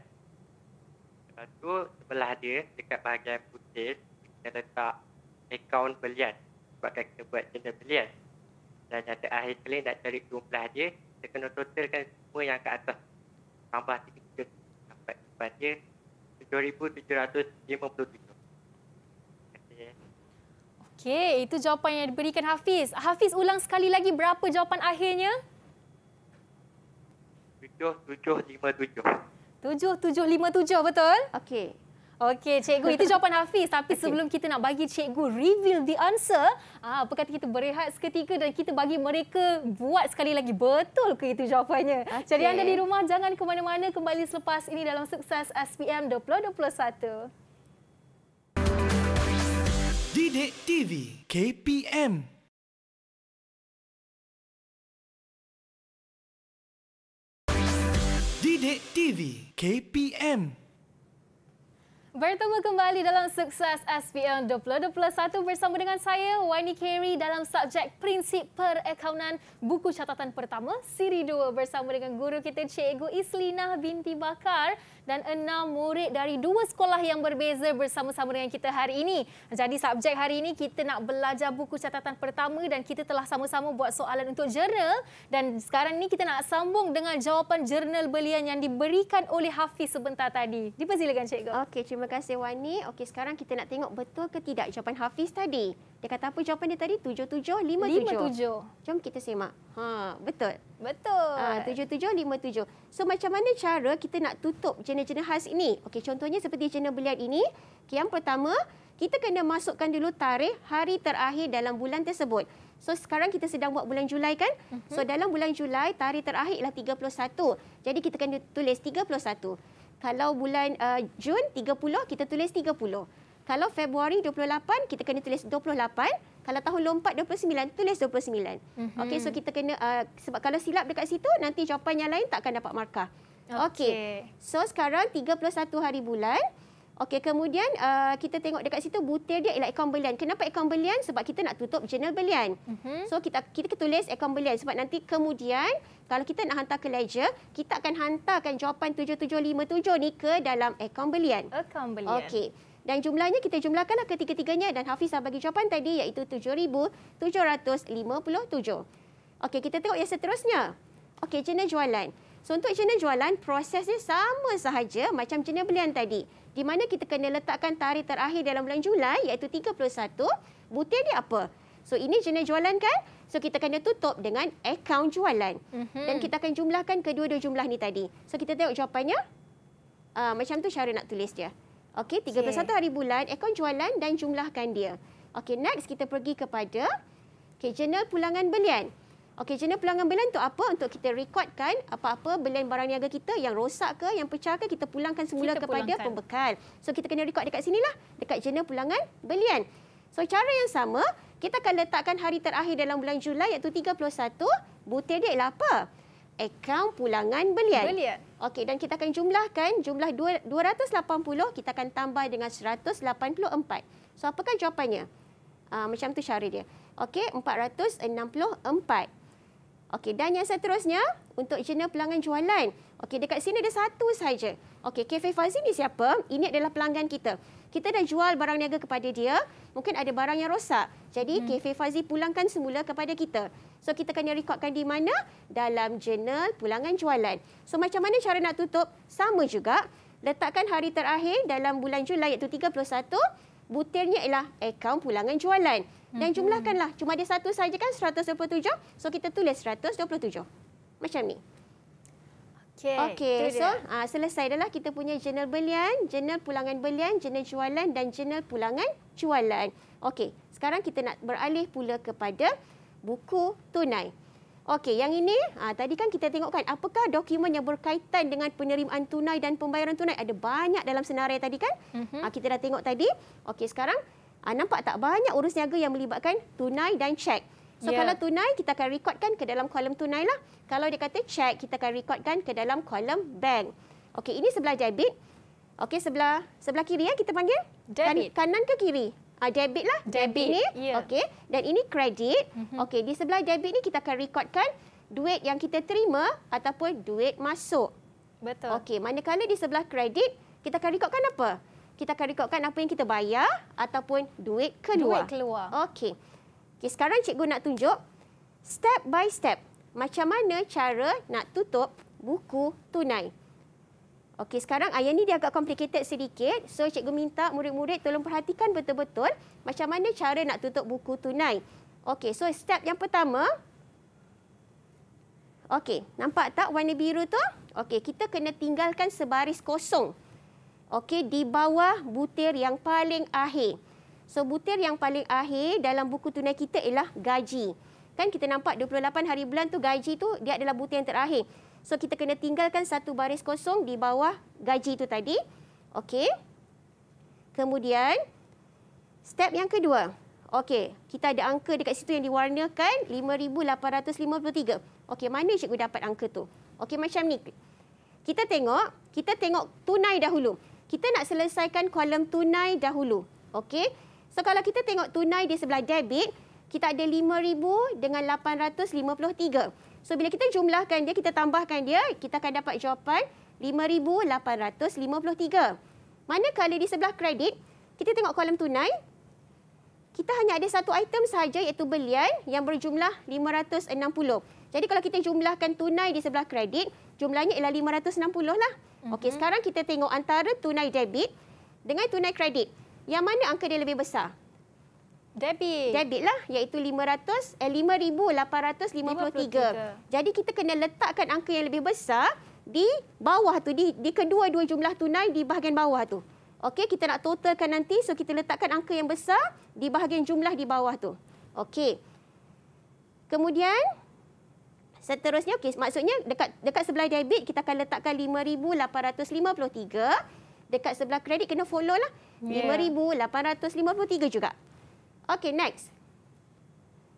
Lepas tu sebelah dia dekat bahagian putih Kita letak account belian Sebabkan kita buat jenis belian Dan yang terakhir sekali nak cari jumlah dia Kita kena totalkan semua yang kat atas Tambah 3 juta Dapat jumlah dia 7,757 Okay Okay, itu jawapan yang diberikan Hafiz. Hafiz ulang sekali lagi berapa jawapan akhirnya? 7,757. 7,757. 7757 betul? Okey. Okey, cikgu itu jawapan Hafiz tapi okay. sebelum kita nak bagi cikgu reveal the answer, ah apa kata kita berehat seketika dan kita bagi mereka buat sekali lagi betul ke itu jawapannya. Okay. Jadi anda di rumah jangan ke mana-mana kembali selepas ini dalam sukses SPM 2021. Didik TV KPM Didik TV KPM Bertemu kembali dalam sukses SPM 2021 bersama dengan saya, Wani Carey dalam subjek prinsip perakaunan buku catatan pertama, siri 2 bersama dengan guru kita Cikgu Islina binti Bakar dan enam murid dari dua sekolah yang berbeza bersama-sama dengan kita hari ini. Jadi subjek hari ini kita nak belajar buku catatan pertama dan kita telah sama-sama buat soalan untuk jurnal dan sekarang ni kita nak sambung dengan jawapan jurnal belian yang diberikan oleh Hafiz sebentar tadi. Dipersilakan Cikgu. Okey, terima Terima kasih Wani. Okey, sekarang kita nak tengok betul ke tidak jawapan Hafiz tadi. Dia kata apa jawapan dia tadi? 7757. 57. Jom kita semak. Ha, betul. Betul. Ah, ha, 7757. So macam mana cara kita nak tutup jenis-jenis khas ini? Okey, contohnya seperti jenis belian ini. Okay, yang pertama, kita kena masukkan dulu tarikh hari terakhir dalam bulan tersebut. So sekarang kita sedang buat bulan Julai kan? Uh-huh. So dalam bulan Julai tarikh terakhir ialah 31. Jadi kita kena tulis 31. Kalau bulan uh, Jun 30, kita tulis 30. Kalau Februari 28, kita kena tulis 28. Kalau tahun lompat 29, tulis 29. Mm-hmm. Okey, so kita kena, uh, sebab kalau silap dekat situ, nanti jawapan yang lain tak akan dapat markah. Okey. Okay. So sekarang 31 hari bulan. Okey, kemudian uh, kita tengok dekat situ butir dia ialah akaun belian. Kenapa akaun belian? Sebab kita nak tutup jurnal belian. Uh mhm. -huh. So kita kita tulis akaun belian sebab nanti kemudian kalau kita nak hantar ke ledger, kita akan hantarkan jawapan 7757 ni ke dalam akaun belian. Akaun belian. Okey. Dan jumlahnya kita jumlahkanlah ketiga-tiganya dan Hafiz dah bagi jawapan tadi iaitu 7757. Okey, kita tengok yang seterusnya. Okey, jurnal jualan. So untuk channel jualan, prosesnya sama sahaja macam channel belian tadi. Di mana kita kena letakkan tarikh terakhir dalam bulan Julai iaitu 31. Butir dia apa? So ini jenis jualan kan? So kita kena tutup dengan akaun jualan. Mm -hmm. Dan kita akan jumlahkan kedua-dua jumlah ni tadi. So kita tengok jawapannya. Uh, macam tu cara nak tulis dia. Okey, 31 okay. hari bulan, akaun jualan dan jumlahkan dia. Okey, next kita pergi kepada okay, jurnal pulangan belian. Okey, jurnal pulangan belian untuk apa? Untuk kita rekodkan apa-apa belian barang niaga kita yang rosak ke, yang pecah ke, kita pulangkan semula kita kepada pembekal. So, kita kena rekod dekat sinilah, dekat jurnal pulangan belian. So, cara yang sama, kita akan letakkan hari terakhir dalam bulan Julai iaitu 31. Butir dia ialah apa? Akaun pulangan belian. Belian. Okey, dan kita akan jumlahkan jumlah 280, kita akan tambah dengan 184. So, apakah jawapannya? Uh, macam tu cara dia. Okey, 464. Okey, dan yang seterusnya untuk jurnal pelanggan jualan. Okey, dekat sini ada satu saja. Okey, Cafe Fazli ni siapa? Ini adalah pelanggan kita. Kita dah jual barang niaga kepada dia. Mungkin ada barang yang rosak. Jadi hmm. Cafe Fazi pulangkan semula kepada kita. So kita kena rekodkan di mana? Dalam jurnal pelanggan jualan. So macam mana cara nak tutup? Sama juga. Letakkan hari terakhir dalam bulan Julai iaitu 31. Butirnya ialah akaun pulangan jualan. Dan jumlahkanlah. Cuma ada satu saja kan 127. So kita tulis 127. Macam ni. Okey. Okey. So uh, selesai dah lah kita punya jurnal belian, jurnal pulangan belian, jurnal jualan dan jurnal pulangan jualan. Okey. Sekarang kita nak beralih pula kepada buku tunai. Okey, yang ini aa, ah, tadi kan kita tengokkan apakah dokumen yang berkaitan dengan penerimaan tunai dan pembayaran tunai ada banyak dalam senarai tadi kan? Mm -hmm. aa, ah, kita dah tengok tadi. Okey, sekarang Ah, nampak tak banyak urus niaga yang melibatkan tunai dan cek. So yeah. kalau tunai kita akan rekodkan ke dalam kolom tunai lah. Kalau dia kata cek kita akan rekodkan ke dalam kolom bank. Okey ini sebelah debit. Okey sebelah sebelah kiri ya kita panggil kan- debit. Kan, kanan ke kiri? Ah, debit lah. Debit, debit ni. Yeah. Okey dan ini kredit. Mm-hmm. Okey di sebelah debit ni kita akan rekodkan duit yang kita terima ataupun duit masuk. Betul. Okey manakala di sebelah kredit kita akan rekodkan apa? kita akan rekodkan apa yang kita bayar ataupun duit keluar. Duit keluar. Okey. Okey, sekarang cikgu nak tunjuk step by step macam mana cara nak tutup buku tunai. Okey, sekarang ayat ni dia agak complicated sedikit. So cikgu minta murid-murid tolong perhatikan betul-betul macam mana cara nak tutup buku tunai. Okey, so step yang pertama Okey, nampak tak warna biru tu? Okey, kita kena tinggalkan sebaris kosong. Okey, di bawah butir yang paling akhir. So butir yang paling akhir dalam buku tunai kita ialah gaji. Kan kita nampak 28 hari bulan tu gaji tu dia adalah butir yang terakhir. So kita kena tinggalkan satu baris kosong di bawah gaji tu tadi. Okey. Kemudian step yang kedua. Okey, kita ada angka dekat situ yang diwarnakan 5853. Okey, mana cikgu dapat angka tu? Okey, macam ni. Kita tengok, kita tengok tunai dahulu kita nak selesaikan kolom tunai dahulu. Okey. So kalau kita tengok tunai di sebelah debit, kita ada 5000 dengan 853. So bila kita jumlahkan dia, kita tambahkan dia, kita akan dapat jawapan 5853. Manakala di sebelah kredit, kita tengok kolom tunai, kita hanya ada satu item sahaja iaitu belian yang berjumlah 560. Jadi kalau kita jumlahkan tunai di sebelah kredit, jumlahnya ialah 560 lah. Okey, mm -hmm. sekarang kita tengok antara tunai debit dengan tunai kredit. Yang mana angka dia lebih besar? Debit. Debit Debitlah, iaitu 500 eh 5853. Jadi kita kena letakkan angka yang lebih besar di bawah tu di, di kedua-dua jumlah tunai di bahagian bawah tu. Okey, kita nak totalkan nanti so kita letakkan angka yang besar di bahagian jumlah di bawah tu. Okey. Kemudian Seterusnya okay, maksudnya dekat dekat sebelah debit kita akan letakkan 5853 dekat sebelah kredit kena follow lah. Yeah. 5853 juga. Okey next.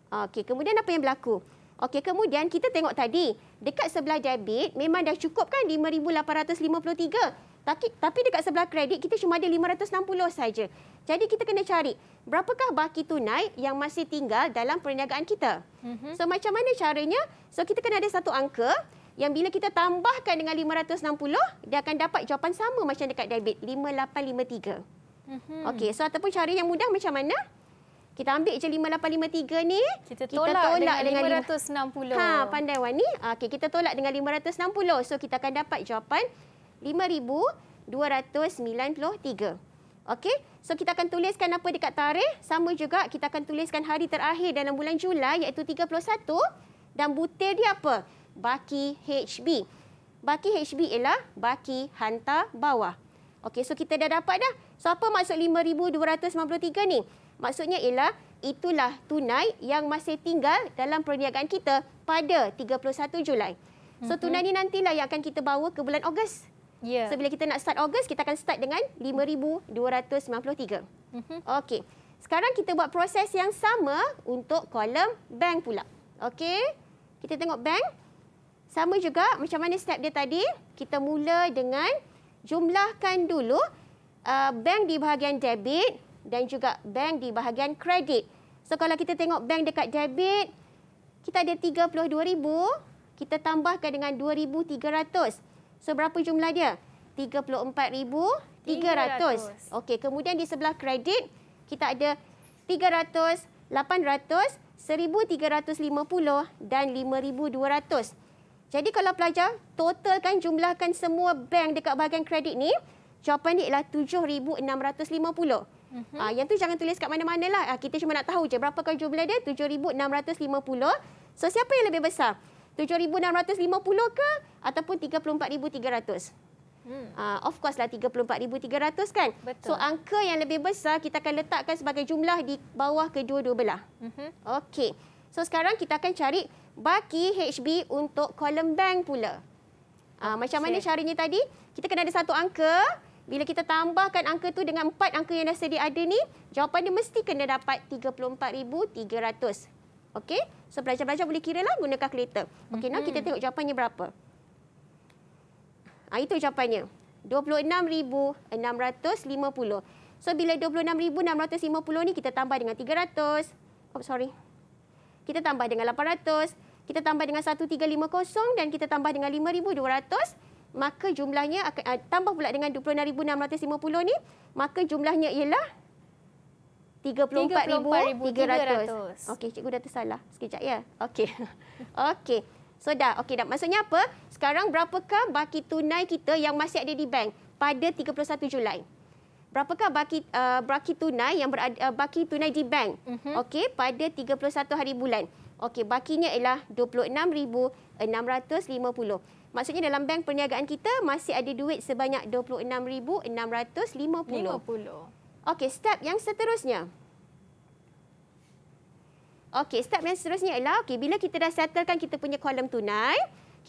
Okey kemudian apa yang berlaku? Okey kemudian kita tengok tadi dekat sebelah debit memang dah cukup kan 5853. Tapi, tapi dekat sebelah kredit kita cuma ada 560 saja. Jadi kita kena cari berapakah baki tunai yang masih tinggal dalam perniagaan kita. Mm-hmm. So macam mana caranya? So kita kena ada satu angka yang bila kita tambahkan dengan 560 dia akan dapat jawapan sama macam dekat debit 5853. Mm-hmm. Okey, so ataupun cara yang mudah macam mana? Kita ambil je 5853 ni. Kita tolak, kita tolak dengan, dengan 560. Ha, pandai ni? Okey, kita tolak dengan 560. So kita akan dapat jawapan 5,293. Okey, so kita akan tuliskan apa dekat tarikh. Sama juga kita akan tuliskan hari terakhir dalam bulan Julai iaitu 31. Dan butir dia apa? Baki HB. Baki HB ialah baki hantar bawah. Okey, so kita dah dapat dah. So apa maksud 5,293 ni? Maksudnya ialah itulah tunai yang masih tinggal dalam perniagaan kita pada 31 Julai. So mhm. tunai ni nantilah yang akan kita bawa ke bulan Ogos Yeah. So bila kita nak start Ogos, kita akan start dengan 5,293. Mm -hmm. Okey. Sekarang kita buat proses yang sama untuk kolom bank pula. Okey. Kita tengok bank. Sama juga macam mana step dia tadi. Kita mula dengan jumlahkan dulu uh, bank di bahagian debit dan juga bank di bahagian kredit. So kalau kita tengok bank dekat debit, kita ada 32,000. Kita tambahkan dengan 2,300. 2,300. So berapa jumlah dia? 34,300. Okey, kemudian di sebelah kredit kita ada 300, 800, 1,350 dan 5,200. Jadi kalau pelajar totalkan jumlahkan semua bank dekat bahagian kredit ni, jawapan dia ialah 7,650. Uh -huh. Yang tu jangan tulis kat mana-mana lah. Ah, kita cuma nak tahu je berapakah jumlah dia? 7,650. So siapa yang lebih besar? 7650 ke ataupun 34300 Hmm. Uh, of course lah 34,300 kan. Betul. So angka yang lebih besar kita akan letakkan sebagai jumlah di bawah kedua-dua belah. Uh-huh. Okey. So sekarang kita akan cari baki HB untuk kolom bank pula. Uh, ah, okay. Macam mana caranya tadi? Kita kena ada satu angka. Bila kita tambahkan angka tu dengan empat angka yang dah sedia ada ni, jawapan dia mesti kena dapat 34,300. Okey, so pelajar-pelajar boleh kira lah gunakan kalkulator. Okey, mm -hmm. now kita tengok jawapannya berapa. Ha, itu jawapannya. 26,650. So bila 26,650 ni kita tambah dengan 300. Oh, sorry. Kita tambah dengan 800. Kita tambah dengan 1,350 dan kita tambah dengan 5,200. Maka jumlahnya, akan, uh, tambah pula dengan 26,650 ni, maka jumlahnya ialah 34,300. Okey, cikgu dah tersalah. Sekejap ya. Okey. *laughs* Okey. So dah. Okey dah. Maksudnya apa? Sekarang berapakah baki tunai kita yang masih ada di bank pada 31 Julai? Berapakah baki, uh, baki tunai yang berada, uh, baki tunai di bank? Uh mhm. -huh. Okey, pada 31 hari bulan. Okey, bakinya ialah 26,650. Maksudnya dalam bank perniagaan kita masih ada duit sebanyak 26,650. 50. Okey, step yang seterusnya. Okey, step yang seterusnya ialah okey bila kita dah settlekan kita punya kolam tunai,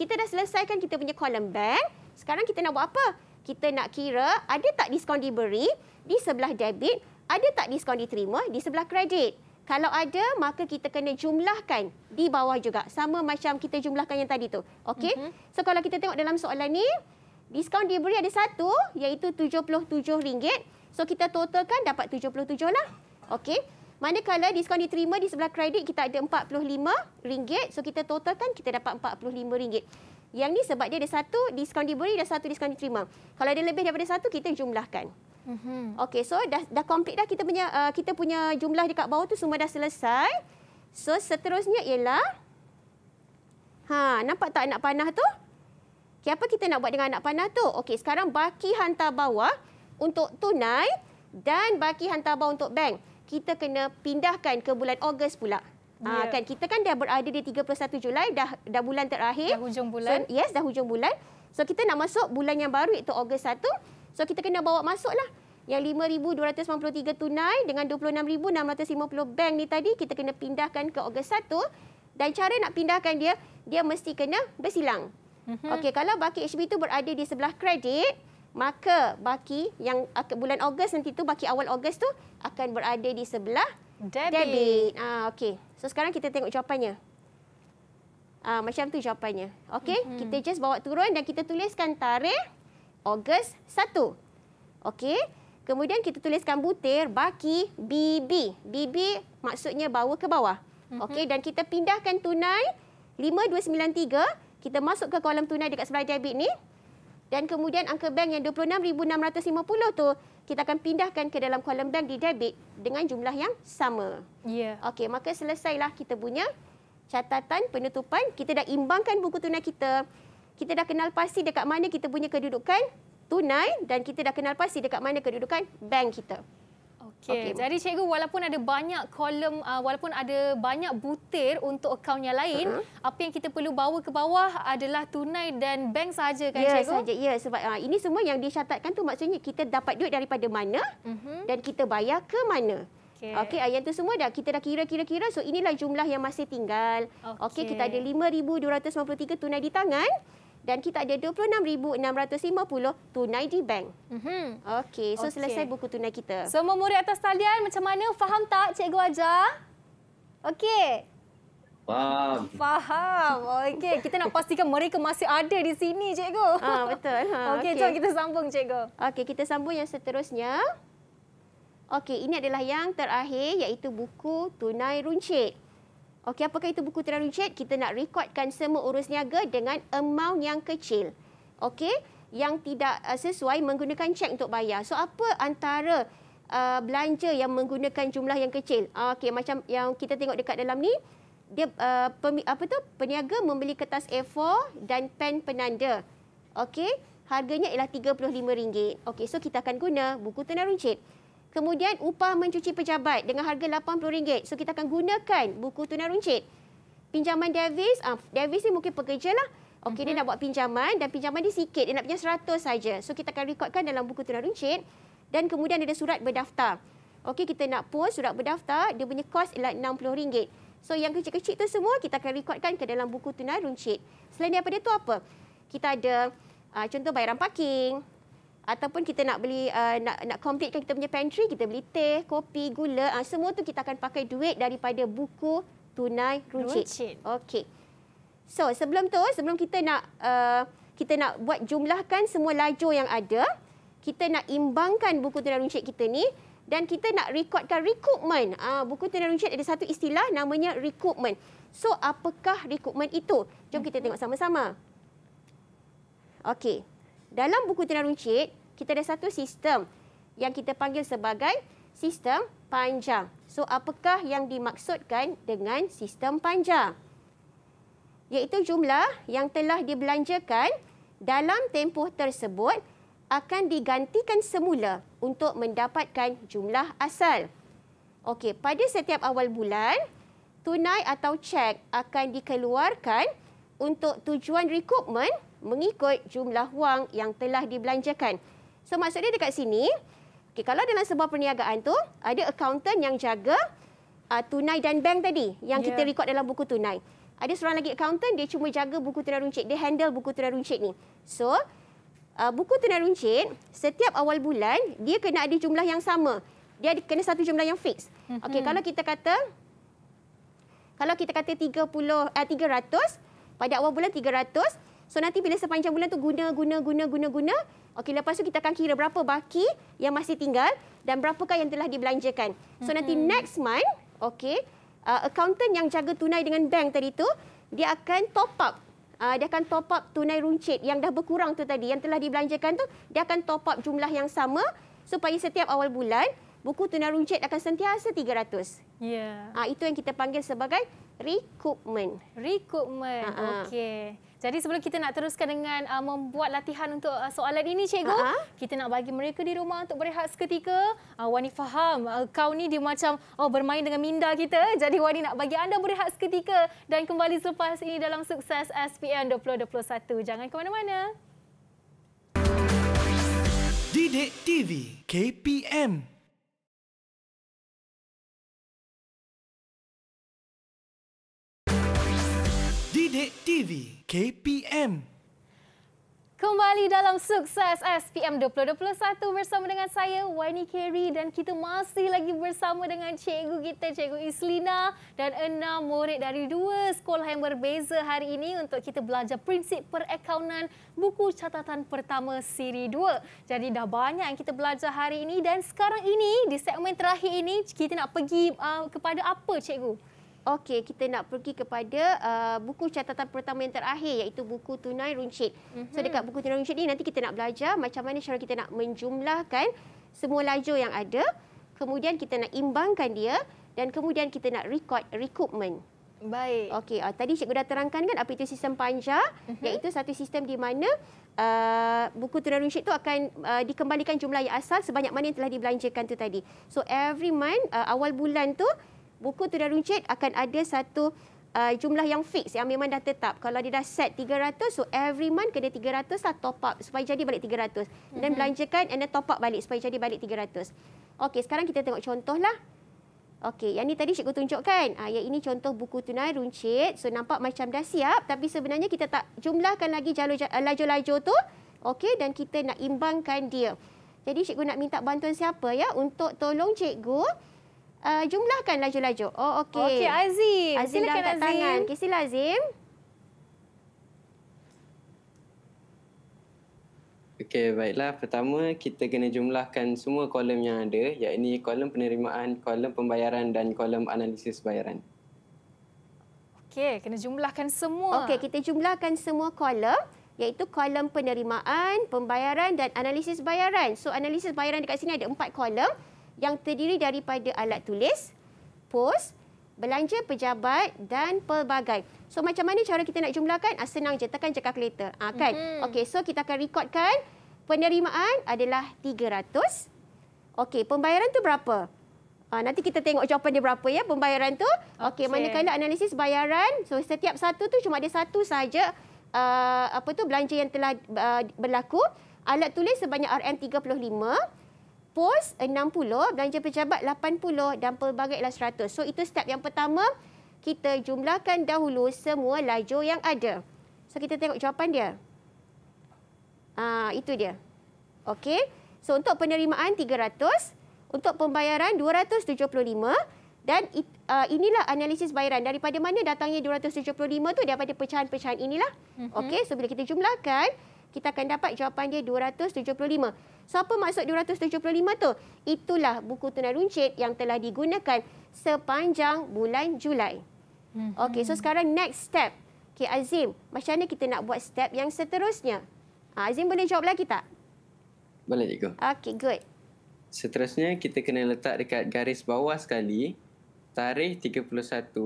kita dah selesaikan kita punya kolam bank, sekarang kita nak buat apa? Kita nak kira ada tak diskaun diberi di sebelah debit, ada tak diskaun diterima di sebelah kredit. Kalau ada, maka kita kena jumlahkan di bawah juga. Sama macam kita jumlahkan yang tadi tu. Okey. Mm -hmm. So kalau kita tengok dalam soalan ni, diskaun diberi ada satu iaitu RM77. So kita totalkan dapat 77 lah. Okey. Manakala diskon diterima di sebelah kredit kita ada RM45. So kita totalkan kita dapat RM45. Yang ni sebab dia ada satu diskon diberi dan satu diskon diterima. Kalau ada lebih daripada satu kita jumlahkan. mm Okey so dah dah complete dah kita punya uh, kita punya jumlah dekat bawah tu semua dah selesai. So seterusnya ialah Ha nampak tak anak panah tu? Okay, apa kita nak buat dengan anak panah tu? Okey sekarang baki hantar bawah untuk tunai dan baki hantar hantarabah untuk bank, kita kena pindahkan ke bulan Ogos pula. Yeah. Aa, ya. kan kita kan dah berada di 31 Julai dah dah bulan terakhir. Dah hujung bulan. So, yes, dah hujung bulan. So kita nak masuk bulan yang baru iaitu Ogos 1. So kita kena bawa masuklah yang 5293 tunai dengan 26650 bank ni tadi kita kena pindahkan ke Ogos 1 dan cara nak pindahkan dia dia mesti kena bersilang. Mm-hmm. Okey kalau baki HB tu berada di sebelah kredit, maka baki yang bulan Ogos nanti tu baki awal Ogos tu akan berada di sebelah debit. debit. Ah okey. So sekarang kita tengok jawapannya. Ah macam tu jawapannya. Okay, mm -hmm. kita just bawa turun dan kita tuliskan tarikh Ogos 1. Okay, Kemudian kita tuliskan butir baki BB. BB maksudnya bawa ke bawah. Mm -hmm. Okey dan kita pindahkan tunai 5293 kita masuk ke kolam tunai dekat sebelah debit ni dan kemudian angka bank yang 26650 tu kita akan pindahkan ke dalam kolom bank di debit dengan jumlah yang sama. Ya. Yeah. Okey, maka selesailah kita punya catatan penutupan. Kita dah imbangkan buku tunai kita. Kita dah kenal pasti dekat mana kita punya kedudukan tunai dan kita dah kenal pasti dekat mana kedudukan bank kita. Okey, okay. jadi cikgu walaupun ada banyak kolom uh, walaupun ada banyak butir untuk akaun yang lain, uh hmm. -huh. apa yang kita perlu bawa ke bawah adalah tunai dan bank saja kan ya, cikgu? Ya, saja. Ya, sebab uh, ini semua yang disyatatkan tu maksudnya kita dapat duit daripada mana uh mhm. -huh. dan kita bayar ke mana. Okey, okay, ah, yang itu semua dah kita dah kira-kira-kira. So inilah jumlah yang masih tinggal. Okey, okay, kita ada 5293 tunai di tangan dan kita ada 26650 tunai di bank. Mhm. Okey, so okay. selesai buku tunai kita. Semua murid atas talian macam mana faham tak cikgu ajar? Okey. Faham. Faham. Okey, kita nak pastikan mereka masih ada di sini cikgu. Ah, ha, betul. Ha, *laughs* Okey, okay. jom kita sambung cikgu. Okey, kita sambung yang seterusnya. Okey, ini adalah yang terakhir iaitu buku tunai runcit. Okey, apakah itu buku tiran runcit? Kita nak rekodkan semua urus niaga dengan amount yang kecil. Okey, yang tidak uh, sesuai menggunakan cek untuk bayar. So, apa antara uh, belanja yang menggunakan jumlah yang kecil? Okey, macam yang kita tengok dekat dalam ni, dia uh, pemi, apa tu peniaga membeli kertas A4 dan pen penanda. Okey, harganya ialah RM35. Okey, so kita akan guna buku tiran runcit. Kemudian upah mencuci pejabat dengan harga RM80. So kita akan gunakan buku tunai runcit. Pinjaman Davis, uh, Davis ni mungkin pekerja lah. Okey uh-huh. dia mhm. nak buat pinjaman dan pinjaman dia sikit. Dia nak pinjam RM100 saja. So kita akan rekodkan dalam buku tunai runcit. Dan kemudian ada surat berdaftar. Okey kita nak post surat berdaftar. Dia punya kos ialah RM60. So yang kecil-kecil tu semua kita akan rekodkan ke dalam buku tunai runcit. Selain daripada tu apa? Kita ada ah, contoh bayaran parking ataupun kita nak beli uh, nak nak completekan kita punya pantry kita beli teh kopi gula uh, semua tu kita akan pakai duit daripada buku tunai runcit okey so sebelum tu sebelum kita nak uh, kita nak buat jumlahkan semua laju yang ada kita nak imbangkan buku tunai runcit kita ni dan kita nak rekodkan recruitment. Uh, buku tunai runcit ada satu istilah namanya recruitment. So apakah recruitment itu? Jom kita tengok sama-sama. Okey. Dalam buku tiran runcit, kita ada satu sistem yang kita panggil sebagai sistem panjang. So, apakah yang dimaksudkan dengan sistem panjang? Iaitu jumlah yang telah dibelanjakan dalam tempoh tersebut akan digantikan semula untuk mendapatkan jumlah asal. Okey, pada setiap awal bulan, tunai atau cek akan dikeluarkan untuk tujuan recruitment mengikut jumlah wang yang telah dibelanjakan. So maksudnya dekat sini, okay, kalau dalam sebuah perniagaan tu ada accountant yang jaga uh, tunai dan bank tadi yang yeah. kita ya. rekod dalam buku tunai. Ada seorang lagi accountant dia cuma jaga buku tunai runcit, dia handle buku tunai runcit ni. So uh, buku tunai runcit setiap awal bulan dia kena ada jumlah yang sama. Dia kena satu jumlah yang fix. Mm-hmm. Okey kalau kita kata kalau kita kata 30 eh 300 pada awal bulan 300 So nanti bila sepanjang bulan tu guna guna guna guna guna. Okey lepas tu kita akan kira berapa baki yang masih tinggal dan berapakah yang telah dibelanjakan. So nanti mm -hmm. next month okey uh, accountant yang jaga tunai dengan bank tadi tu dia akan top up uh, dia akan top up tunai runcit yang dah berkurang tu tadi yang telah dibelanjakan tu dia akan top up jumlah yang sama supaya setiap awal bulan buku tunai runcit akan sentiasa 300. Ya. Yeah. Uh, itu yang kita panggil sebagai recoupment. Recoupment. Uh -huh. Okey. Jadi sebelum kita nak teruskan dengan uh, membuat latihan untuk uh, soalan ini cikgu, uh-huh. kita nak bagi mereka di rumah untuk berehat seketika. Uh, Wani faham, uh, kau ni dia macam oh bermain dengan minda kita. Jadi Wani nak bagi anda berehat seketika dan kembali selepas ini dalam sukses SPM 2021. Jangan ke mana-mana. Didik TV KPM Didik TV KPM. Kembali dalam sukses SPM 2021 bersama dengan saya Wani Keri dan kita masih lagi bersama dengan cikgu kita cikgu Islina dan enam murid dari dua sekolah yang berbeza hari ini untuk kita belajar prinsip perakaunan buku catatan pertama siri 2. Jadi dah banyak yang kita belajar hari ini dan sekarang ini di segmen terakhir ini kita nak pergi uh, kepada apa cikgu? Okey, kita nak pergi kepada uh, buku catatan pertama yang terakhir iaitu buku tunai runcit. Mm-hmm. So dekat buku tunai runcit ni nanti kita nak belajar macam mana cara kita nak menjumlahkan semua laju yang ada, kemudian kita nak imbangkan dia dan kemudian kita nak record recoupment. Baik. Okey, uh, tadi cikgu dah terangkan kan apa itu sistem panjang mm-hmm. iaitu satu sistem di mana Uh, buku tunai runcit itu akan uh, dikembalikan jumlah yang asal sebanyak mana yang telah dibelanjakan tu tadi. So every month uh, awal bulan tu buku tu dah runcit akan ada satu uh, jumlah yang fix yang memang dah tetap. Kalau dia dah set 300 so every month kena 300 lah top up supaya jadi balik 300. Mm-hmm. Dan mhm. belanjakan and then top up balik supaya jadi balik 300. Okey, sekarang kita tengok contoh lah. Okey, yang ni tadi cikgu tunjukkan. Ah, yang ini contoh buku tunai runcit. So nampak macam dah siap tapi sebenarnya kita tak jumlahkan lagi jalur eh, laju-laju tu. Okey, dan kita nak imbangkan dia. Jadi cikgu nak minta bantuan siapa ya untuk tolong cikgu Uh, jumlahkan laju-laju. Oh, okey. Okey, Azim. Azim Silakan angkat tangan. Okey, sila Azim. Okey, baiklah. Pertama, kita kena jumlahkan semua kolom yang ada, iaitu kolom penerimaan, kolom pembayaran dan kolom analisis bayaran. Okey, kena jumlahkan semua. Okey, kita jumlahkan semua kolom iaitu kolom penerimaan, pembayaran dan analisis bayaran. So analisis bayaran dekat sini ada empat kolom yang terdiri daripada alat tulis, pos, belanja pejabat dan pelbagai. So macam mana cara kita nak jumlahkan? Ah, senang je, tekan je kalkulator. Ah, kan? Mm-hmm. Okey, so kita akan rekodkan penerimaan adalah 300. Okey, pembayaran tu berapa? Ah, nanti kita tengok jawapan dia berapa ya pembayaran tu. Okey, okay. manakala analisis bayaran, so setiap satu tu cuma ada satu saja uh, apa tu belanja yang telah uh, berlaku. Alat tulis sebanyak RM35 pos 60, belanja pejabat 80 dan pelbagai ialah 100. So itu step yang pertama, kita jumlahkan dahulu semua laju yang ada. So kita tengok jawapan dia. Ah itu dia. Okey. So untuk penerimaan 300, untuk pembayaran 275 dan uh, inilah analisis bayaran daripada mana datangnya 275 tu daripada pecahan-pecahan inilah. Mm -hmm. Okey, so bila kita jumlahkan kita akan dapat jawapan dia 275. So apa maksud 275 tu? Itulah buku tunai runcit yang telah digunakan sepanjang bulan Julai. Hmm. Okey, so sekarang next step. Okey, Azim, macam mana kita nak buat step yang seterusnya? Ha, Azim boleh jawab lagi tak? Boleh, cikgu. Okey, good. Seterusnya, kita kena letak dekat garis bawah sekali. Tarikh 31.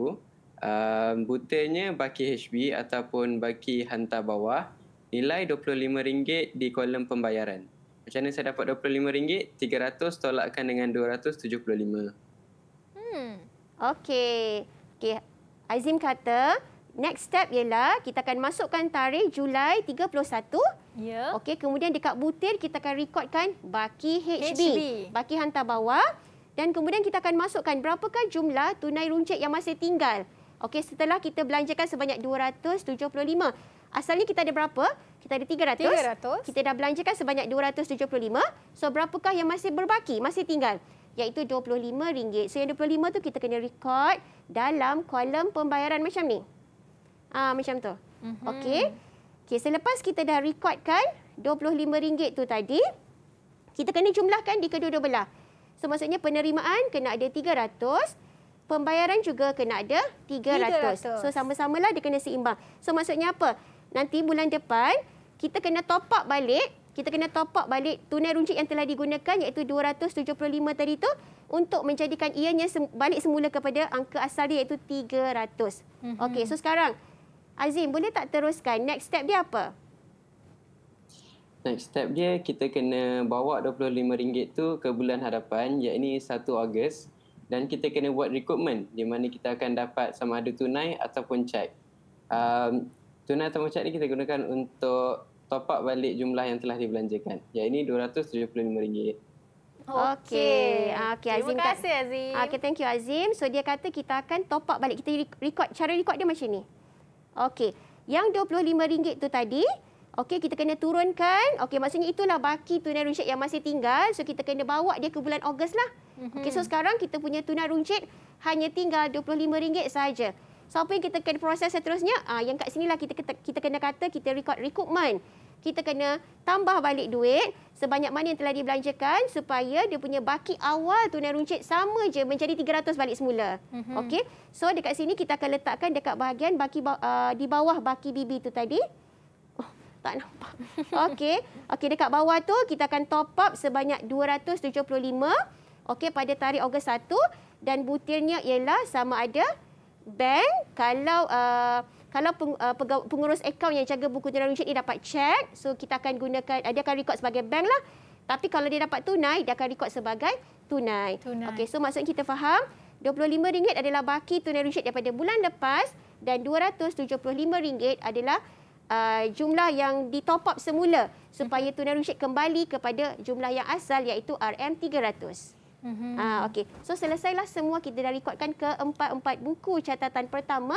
Uh, butirnya baki HB ataupun baki hantar bawah nilai RM25 di kolom pembayaran. Macam mana saya dapat RM25? RM300 tolakkan dengan RM275. Hmm. Okey. okay. Azim kata, next step ialah kita akan masukkan tarikh Julai 31. Ya. Okey, kemudian dekat butir kita akan rekodkan baki HB, HB. baki hantar bawah dan kemudian kita akan masukkan berapakah jumlah tunai runcit yang masih tinggal. Okey, setelah kita belanjakan sebanyak 275. Asalnya kita ada berapa? Kita ada 300. 300. Kita dah belanjakan sebanyak 275. So berapakah yang masih berbaki, masih tinggal? Iaitu RM25. So yang RM25 tu kita kena record dalam kolom pembayaran macam ni. Ah ha, macam tu. Mm -hmm. Okey. Okey, selepas kita dah rekodkan RM25 tu tadi, kita kena jumlahkan di kedua-dua belah. So maksudnya penerimaan kena ada 300. Pembayaran juga kena ada 300. 300. So sama-samalah dia kena seimbang. So maksudnya apa? nanti bulan depan kita kena top up balik kita kena top up balik tunai runcit yang telah digunakan iaitu 275 tadi tu untuk menjadikan ianya sem- balik semula kepada angka asal dia iaitu 300. Mm-hmm. Okey, so sekarang Azim boleh tak teruskan next step dia apa? Next step dia kita kena bawa RM25 tu ke bulan hadapan iaitu 1 Ogos dan kita kena buat recruitment di mana kita akan dapat sama ada tunai ataupun cek. Um, Tunai atau mucat ni kita gunakan untuk top up balik jumlah yang telah dibelanjakan. Ya ini RM275. Okey. Okey ah, Azim. Terima kasih Azim. Ah, okey thank you Azim. So dia kata kita akan top up balik kita record cara record dia macam ni. Okey. Yang RM25 tu tadi Okey kita kena turunkan. Okey maksudnya itulah baki tunai runcit yang masih tinggal. So kita kena bawa dia ke bulan Ogos lah. Mhm. Okey so sekarang kita punya tunai runcit hanya tinggal RM25 saja. So apa yang kita kena proses seterusnya? Uh, yang kat sinilah kita kita, kita kena kata kita record recruitment. Kita kena tambah balik duit sebanyak mana yang telah dibelanjakan supaya dia punya baki awal tunai runcit sama je menjadi 300 balik semula. Mm-hmm. Okey. So dekat sini kita akan letakkan dekat bahagian baki uh, di bawah baki BB tu tadi. Oh, tak nampak. *laughs* Okey. Okey dekat bawah tu kita akan top up sebanyak 275 okey pada tarikh Ogos 1 dan butirnya ialah sama ada bank kalau uh, kalau peng, uh, pengurus akaun yang jaga buku tunai ringgit ni dapat cek so kita akan gunakan uh, dia akan rekod sebagai bank lah tapi kalau dia dapat tunai dia akan rekod sebagai tunai, tunai. okey so maksudnya kita faham RM25 adalah baki tunai ringgit daripada bulan lepas dan RM275 adalah uh, jumlah yang ditop up semula supaya mhm. tunai ringgit kembali kepada jumlah yang asal iaitu RM300. Mm-hmm. Ah, okey. So selesailah semua kita dah rekodkan ke empat-empat buku catatan pertama.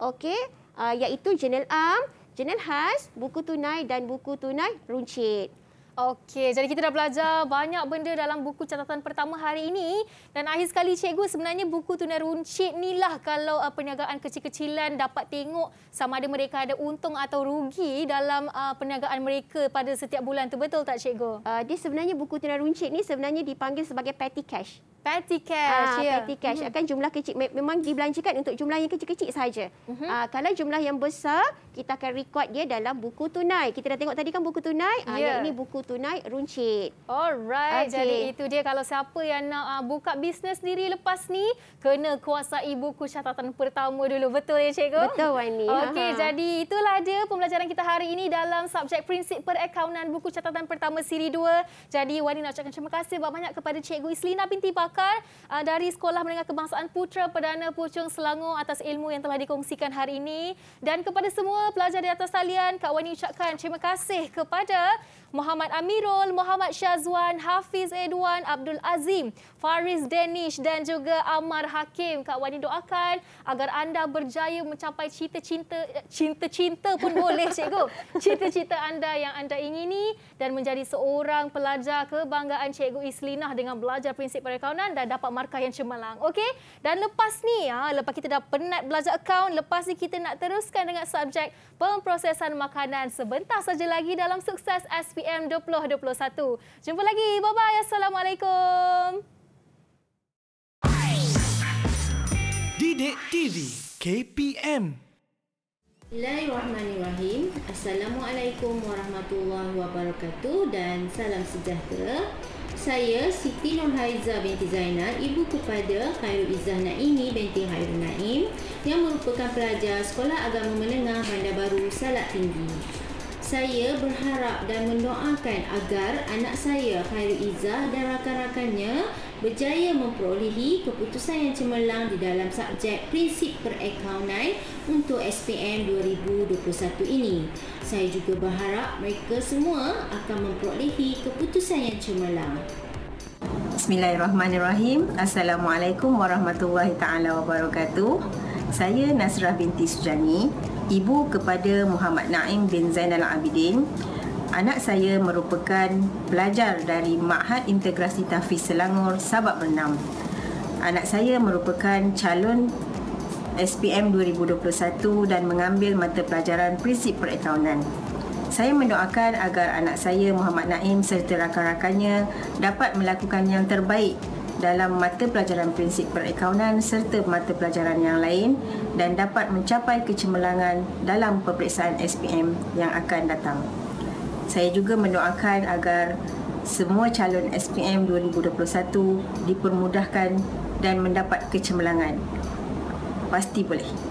Okay, ah, iaitu jurnal am, jenil khas, buku tunai dan buku tunai runcit. Okey, jadi kita dah belajar banyak benda dalam buku catatan pertama hari ini. Dan akhir sekali, cikgu, sebenarnya buku tunai runcit ni lah kalau uh, perniagaan kecil-kecilan dapat tengok sama ada mereka ada untung atau rugi dalam uh, perniagaan mereka pada setiap bulan tu. Betul tak, cikgu? Uh, dia sebenarnya buku tunai runcit ni sebenarnya dipanggil sebagai petty cash. Petty cash, ah, ya. Petty cash. Mhm. Akan jumlah kecil. Memang dibelanjakan untuk jumlah yang kecil-kecil sahaja. Uh mhm. -huh. ah, kalau jumlah yang besar, kita akan rekod dia dalam buku tunai. Kita dah tengok tadi kan buku tunai. Ah, ya. Ah, yang ini buku tunai tunai runcit. Alright. Okay. Jadi itu dia kalau siapa yang nak uh, buka bisnes diri lepas ni kena kuasai buku catatan pertama dulu. Betul ya cikgu? Betul Wani. Okey, jadi itulah dia pembelajaran kita hari ini dalam subjek prinsip perakaunan buku catatan pertama siri 2. Jadi Wani nak ucapkan terima kasih banyak kepada cikgu Islina binti Bakar uh, dari Sekolah Menengah Kebangsaan Putra Perdana Pucung Selangor atas ilmu yang telah dikongsikan hari ini dan kepada semua pelajar di atas talian Kak Wani ucapkan terima kasih kepada Muhammad Amirul, Muhammad Syazwan, Hafiz Edwan, Abdul Azim, Faris Danish dan juga Amar Hakim. Kak Wani doakan agar anda berjaya mencapai cita cinta cinta-cinta pun boleh *laughs* cikgu. Cita-cita anda yang anda ingini dan menjadi seorang pelajar kebanggaan cikgu Islinah dengan belajar prinsip perakaunan dan dapat markah yang cemerlang. Okey? Dan lepas ni, ha, lepas kita dah penat belajar akaun, lepas ni kita nak teruskan dengan subjek pemprosesan makanan sebentar saja lagi dalam sukses SP PM 2021. Jumpa lagi. Bye-bye. Assalamualaikum. Didik TV KPM Bismillahirrahmanirrahim. Assalamualaikum warahmatullahi wabarakatuh dan salam sejahtera. Saya Siti Nurhaiza binti Zainal, ibu kepada Khairul Izzah Naimi binti Khairul Naim yang merupakan pelajar Sekolah Agama Menengah Bandar Baru Salat Tinggi saya berharap dan mendoakan agar anak saya Khairul Izzah dan rakan-rakannya berjaya memperolehi keputusan yang cemerlang di dalam subjek prinsip perakaunan untuk SPM 2021 ini. Saya juga berharap mereka semua akan memperolehi keputusan yang cemerlang. Bismillahirrahmanirrahim. Assalamualaikum warahmatullahi taala wabarakatuh. Saya Nasrah binti Sujani, ibu kepada Muhammad Naim bin Zainal Abidin. Anak saya merupakan pelajar dari Ma'had Integrasi Tahfiz Selangor Sabak Bernam. Anak saya merupakan calon SPM 2021 dan mengambil mata pelajaran prinsip perakaunan. Saya mendoakan agar anak saya Muhammad Naim serta rakan-rakannya dapat melakukan yang terbaik dalam mata pelajaran prinsip perakaunan serta mata pelajaran yang lain dan dapat mencapai kecemerlangan dalam peperiksaan SPM yang akan datang. Saya juga mendoakan agar semua calon SPM 2021 dipermudahkan dan mendapat kecemerlangan. Pasti boleh.